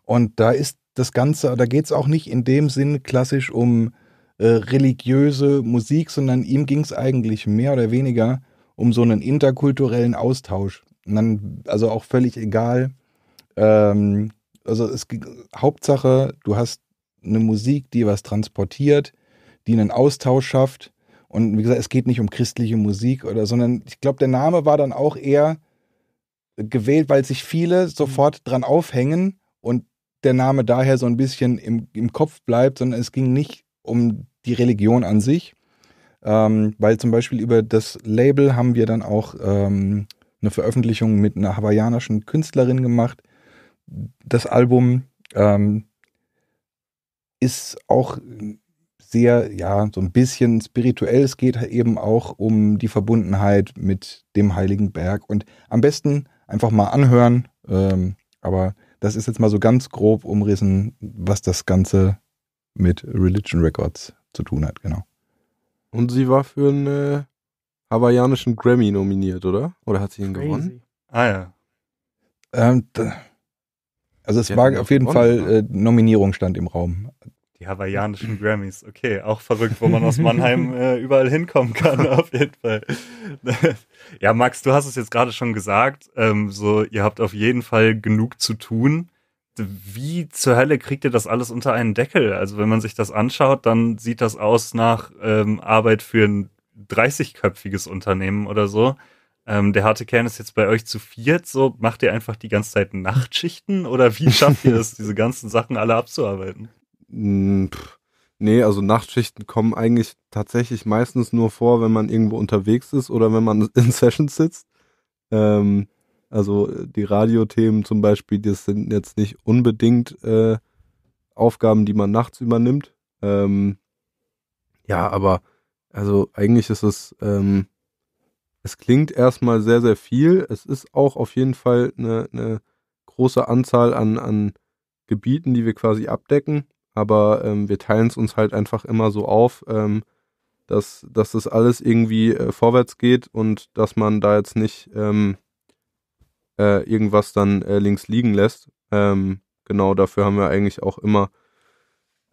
Und da ist das Ganze, da geht es auch nicht in dem Sinn klassisch um äh, religiöse Musik, sondern ihm ging es eigentlich mehr oder weniger um so einen interkulturellen Austausch. Dann, also auch völlig egal. Ähm, also es Hauptsache, du hast eine Musik, die was transportiert, die einen Austausch schafft und wie gesagt, es geht nicht um christliche Musik oder, sondern ich glaube, der Name war dann auch eher gewählt, weil sich viele mhm. sofort dran aufhängen und der Name daher so ein bisschen im, im Kopf bleibt, sondern es ging nicht um die Religion an sich. Ähm, weil zum Beispiel über das Label haben wir dann auch ähm, eine Veröffentlichung mit einer hawaiianischen Künstlerin gemacht. Das Album ähm, ist auch sehr, ja, so ein bisschen spirituell. Es geht eben auch um die Verbundenheit mit dem Heiligen Berg. Und am besten einfach mal anhören. Ähm, aber das ist jetzt mal so ganz grob umrissen, was das Ganze mit Religion Records zu tun hat, genau. Und sie war für einen äh, hawaiianischen Grammy nominiert, oder? Oder hat sie ihn Crazy. gewonnen? Ah ja. Ähm, also es war auf jeden gewonnen, Fall, äh, Nominierung stand im Raum. Die hawaiianischen Grammys, okay, auch verrückt, wo man aus Mannheim äh, überall hinkommen kann, auf jeden Fall. ja, Max, du hast es jetzt gerade schon gesagt, ähm, so, ihr habt auf jeden Fall genug zu tun. Wie zur Hölle kriegt ihr das alles unter einen Deckel? Also, wenn man sich das anschaut, dann sieht das aus nach ähm, Arbeit für ein 30-köpfiges Unternehmen oder so. Ähm, der harte Kern ist jetzt bei euch zu viert, so macht ihr einfach die ganze Zeit Nachtschichten oder wie schafft ihr es, diese ganzen Sachen alle abzuarbeiten? Hm, pff, nee, also Nachtschichten kommen eigentlich tatsächlich meistens nur vor, wenn man irgendwo unterwegs ist oder wenn man in Sessions sitzt. Ähm, also äh, die Radiothemen zum Beispiel, das sind jetzt nicht unbedingt äh, Aufgaben, die man nachts übernimmt. Ähm, ja, aber also eigentlich ist es, ähm, es klingt erstmal sehr, sehr viel. Es ist auch auf jeden Fall eine, eine große Anzahl an, an Gebieten, die wir quasi abdecken aber ähm, wir teilen es uns halt einfach immer so auf, ähm, dass, dass das alles irgendwie äh, vorwärts geht und dass man da jetzt nicht ähm, äh, irgendwas dann äh, links liegen lässt. Ähm, genau dafür haben wir eigentlich auch immer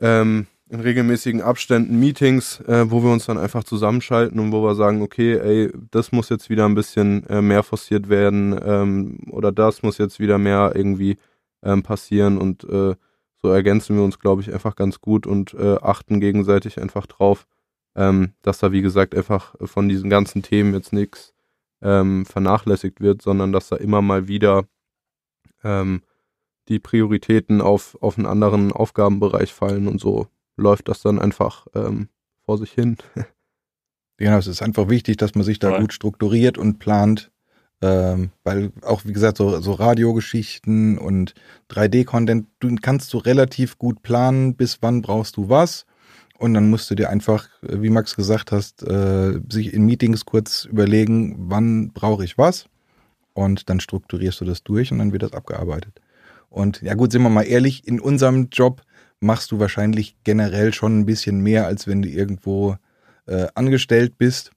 ähm, in regelmäßigen Abständen Meetings, äh, wo wir uns dann einfach zusammenschalten und wo wir sagen, okay, ey, das muss jetzt wieder ein bisschen äh, mehr forciert werden ähm, oder das muss jetzt wieder mehr irgendwie passieren und äh, so ergänzen wir uns, glaube ich, einfach ganz gut und äh, achten gegenseitig einfach drauf, ähm, dass da, wie gesagt, einfach von diesen ganzen Themen jetzt nichts ähm, vernachlässigt wird, sondern dass da immer mal wieder ähm, die Prioritäten auf, auf einen anderen Aufgabenbereich fallen und so läuft das dann einfach ähm, vor sich hin. Genau, es ist einfach wichtig, dass man sich da Voll. gut strukturiert und plant, ähm, weil auch, wie gesagt, so, so Radiogeschichten und 3D-Content, du kannst du relativ gut planen, bis wann brauchst du was. Und dann musst du dir einfach, wie Max gesagt hast, äh, sich in Meetings kurz überlegen, wann brauche ich was. Und dann strukturierst du das durch und dann wird das abgearbeitet. Und ja gut, sind wir mal ehrlich, in unserem Job machst du wahrscheinlich generell schon ein bisschen mehr, als wenn du irgendwo äh, angestellt bist.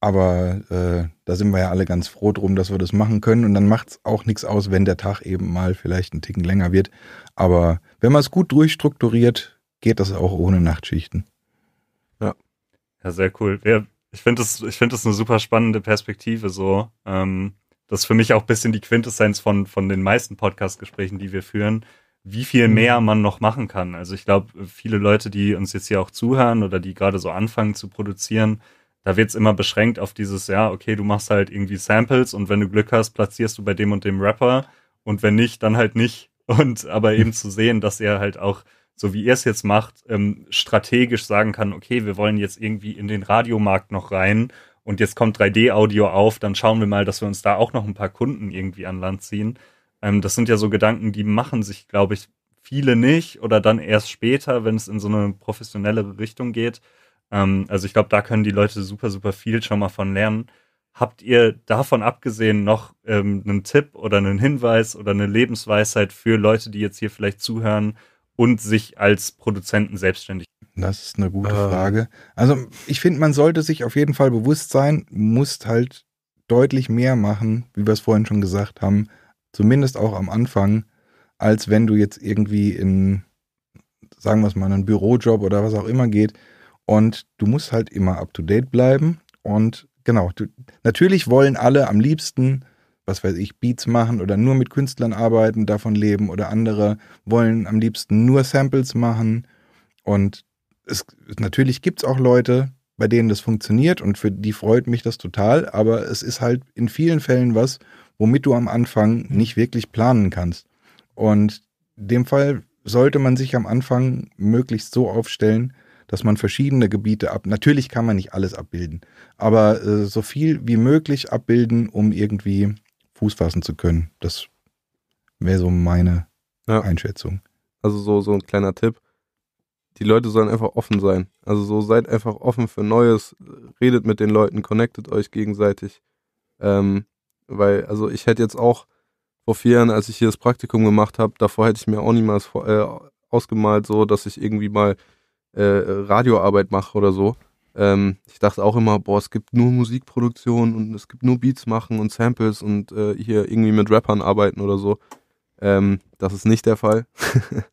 Aber äh, da sind wir ja alle ganz froh drum, dass wir das machen können. Und dann macht es auch nichts aus, wenn der Tag eben mal vielleicht einen Ticken länger wird. Aber wenn man es gut durchstrukturiert, geht das auch ohne Nachtschichten. Ja, ja sehr cool. Ja, ich finde das, find das eine super spannende Perspektive so. Ähm, das ist für mich auch ein bisschen die Quintessenz von, von den meisten Podcast-Gesprächen, die wir führen, wie viel mhm. mehr man noch machen kann. Also ich glaube, viele Leute, die uns jetzt hier auch zuhören oder die gerade so anfangen zu produzieren, da wird es immer beschränkt auf dieses, ja, okay, du machst halt irgendwie Samples und wenn du Glück hast, platzierst du bei dem und dem Rapper und wenn nicht, dann halt nicht. Und aber eben hm. zu sehen, dass er halt auch, so wie er es jetzt macht, ähm, strategisch sagen kann, okay, wir wollen jetzt irgendwie in den Radiomarkt noch rein und jetzt kommt 3D-Audio auf, dann schauen wir mal, dass wir uns da auch noch ein paar Kunden irgendwie an Land ziehen. Ähm, das sind ja so Gedanken, die machen sich, glaube ich, viele nicht oder dann erst später, wenn es in so eine professionellere Richtung geht. Ähm, also ich glaube, da können die Leute super, super viel schon mal von lernen. Habt ihr davon abgesehen noch ähm, einen Tipp oder einen Hinweis oder eine Lebensweisheit für Leute, die jetzt hier vielleicht zuhören und sich als Produzenten selbstständig? Das ist eine gute äh. Frage. Also ich finde, man sollte sich auf jeden Fall bewusst sein, muss halt deutlich mehr machen, wie wir es vorhin schon gesagt haben, zumindest auch am Anfang, als wenn du jetzt irgendwie in, sagen wir es mal, einen Bürojob oder was auch immer geht, und du musst halt immer up-to-date bleiben. Und genau, du, natürlich wollen alle am liebsten, was weiß ich, Beats machen oder nur mit Künstlern arbeiten, davon leben oder andere wollen am liebsten nur Samples machen. Und es, natürlich gibt es auch Leute, bei denen das funktioniert und für die freut mich das total, aber es ist halt in vielen Fällen was, womit du am Anfang nicht wirklich planen kannst. Und in dem Fall sollte man sich am Anfang möglichst so aufstellen, dass man verschiedene Gebiete ab. Natürlich kann man nicht alles abbilden, aber äh, so viel wie möglich abbilden, um irgendwie Fuß fassen zu können. Das wäre so meine ja. Einschätzung. Also so, so ein kleiner Tipp. Die Leute sollen einfach offen sein. Also so seid einfach offen für Neues, redet mit den Leuten, connectet euch gegenseitig. Ähm, weil, also ich hätte jetzt auch vor vier Jahren, als ich hier das Praktikum gemacht habe, davor hätte ich mir auch niemals vor, äh, ausgemalt, so dass ich irgendwie mal äh, Radioarbeit mache oder so. Ähm, ich dachte auch immer, boah, es gibt nur Musikproduktion und es gibt nur Beats machen und Samples und äh, hier irgendwie mit Rappern arbeiten oder so. Ähm, das ist nicht der Fall.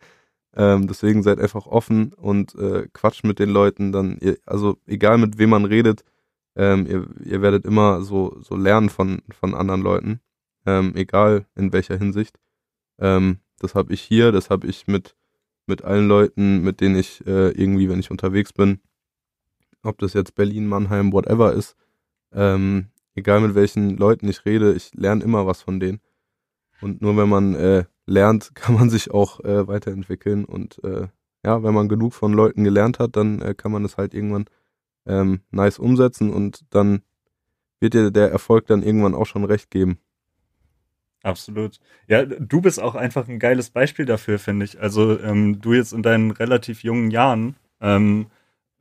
ähm, deswegen seid einfach offen und äh, quatscht mit den Leuten. Dann, ihr, also egal mit wem man redet, ähm, ihr, ihr, werdet immer so, so lernen von, von anderen Leuten. Ähm, egal in welcher Hinsicht. Ähm, das habe ich hier, das habe ich mit mit allen Leuten, mit denen ich äh, irgendwie, wenn ich unterwegs bin, ob das jetzt Berlin, Mannheim, whatever ist, ähm, egal mit welchen Leuten ich rede, ich lerne immer was von denen. Und nur wenn man äh, lernt, kann man sich auch äh, weiterentwickeln. Und äh, ja, wenn man genug von Leuten gelernt hat, dann äh, kann man es halt irgendwann ähm, nice umsetzen und dann wird dir der Erfolg dann irgendwann auch schon recht geben. Absolut. Ja, du bist auch einfach ein geiles Beispiel dafür, finde ich. Also ähm, du jetzt in deinen relativ jungen Jahren, ähm,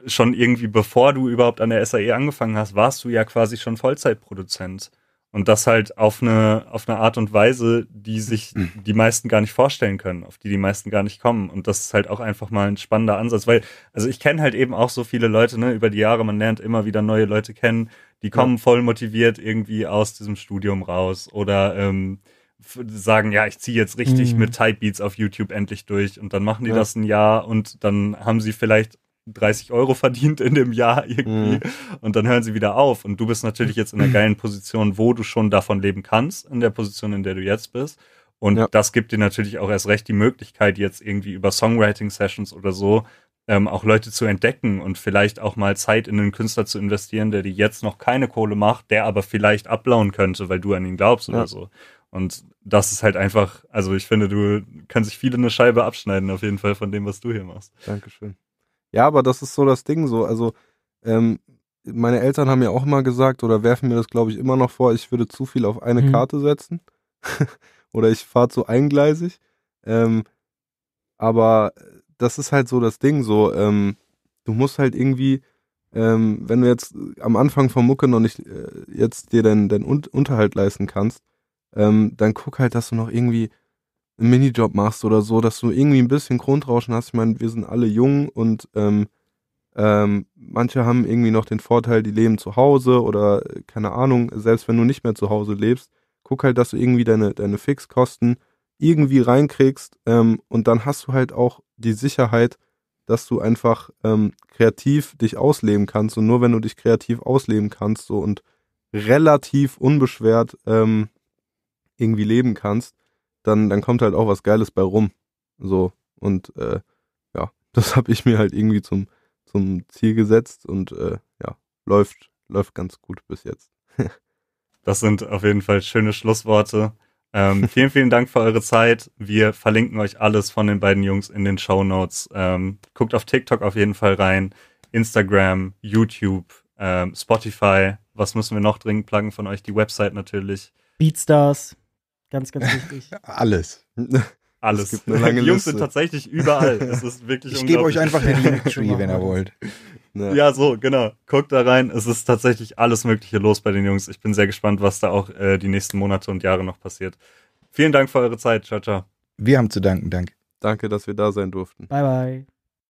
schon irgendwie bevor du überhaupt an der SAE angefangen hast, warst du ja quasi schon Vollzeitproduzent. Und das halt auf eine, auf eine Art und Weise, die sich mhm. die meisten gar nicht vorstellen können, auf die die meisten gar nicht kommen. Und das ist halt auch einfach mal ein spannender Ansatz, weil, also ich kenne halt eben auch so viele Leute, ne, über die Jahre, man lernt immer wieder neue Leute kennen, die kommen ja. voll motiviert irgendwie aus diesem Studium raus oder ähm, sagen, ja, ich ziehe jetzt richtig mhm. mit Type Beats auf YouTube endlich durch und dann machen die ja. das ein Jahr und dann haben sie vielleicht 30 Euro verdient in dem Jahr irgendwie mhm. und dann hören sie wieder auf und du bist natürlich jetzt in einer geilen Position, wo du schon davon leben kannst, in der Position, in der du jetzt bist und ja. das gibt dir natürlich auch erst recht die Möglichkeit, jetzt irgendwie über Songwriting-Sessions oder so ähm, auch Leute zu entdecken und vielleicht auch mal Zeit in einen Künstler zu investieren, der die jetzt noch keine Kohle macht, der aber vielleicht ablauen könnte, weil du an ihn glaubst ja. oder so. Und das ist halt einfach, also ich finde, du kannst sich viele eine Scheibe abschneiden, auf jeden Fall von dem, was du hier machst. Dankeschön. Ja, aber das ist so das Ding so. Also, ähm, meine Eltern haben ja auch mal gesagt oder werfen mir das, glaube ich, immer noch vor, ich würde zu viel auf eine mhm. Karte setzen. oder ich fahre zu eingleisig. Ähm, aber das ist halt so das Ding, so, ähm, du musst halt irgendwie, ähm, wenn du jetzt am Anfang von Mucke noch nicht äh, jetzt dir deinen dein Unterhalt leisten kannst, ähm, dann guck halt, dass du noch irgendwie einen Minijob machst oder so, dass du irgendwie ein bisschen Grundrauschen hast. Ich meine, wir sind alle jung und ähm, ähm, manche haben irgendwie noch den Vorteil, die leben zu Hause oder äh, keine Ahnung, selbst wenn du nicht mehr zu Hause lebst, guck halt, dass du irgendwie deine, deine Fixkosten irgendwie reinkriegst ähm, und dann hast du halt auch die Sicherheit, dass du einfach ähm, kreativ dich ausleben kannst. Und nur wenn du dich kreativ ausleben kannst so und relativ unbeschwert ähm, irgendwie leben kannst, dann, dann kommt halt auch was Geiles bei rum. So. Und äh, ja, das habe ich mir halt irgendwie zum, zum Ziel gesetzt und äh, ja, läuft, läuft ganz gut bis jetzt. das sind auf jeden Fall schöne Schlussworte. Ähm, vielen, vielen Dank für eure Zeit. Wir verlinken euch alles von den beiden Jungs in den Show Notes. Ähm, guckt auf TikTok auf jeden Fall rein, Instagram, YouTube, ähm, Spotify. Was müssen wir noch dringend pluggen von euch? Die Website natürlich. Beatstars, ganz, ganz wichtig. alles. Alles. Die Jungs Liste. sind tatsächlich überall. Es ist wirklich Ich gebe euch einfach den Linktree, wenn ihr wollt. Ja. ja. so, genau. Guckt da rein. Es ist tatsächlich alles Mögliche los bei den Jungs. Ich bin sehr gespannt, was da auch äh, die nächsten Monate und Jahre noch passiert. Vielen Dank für eure Zeit. Ciao, ciao. Wir haben zu danken. Danke. Danke, dass wir da sein durften. Bye, bye.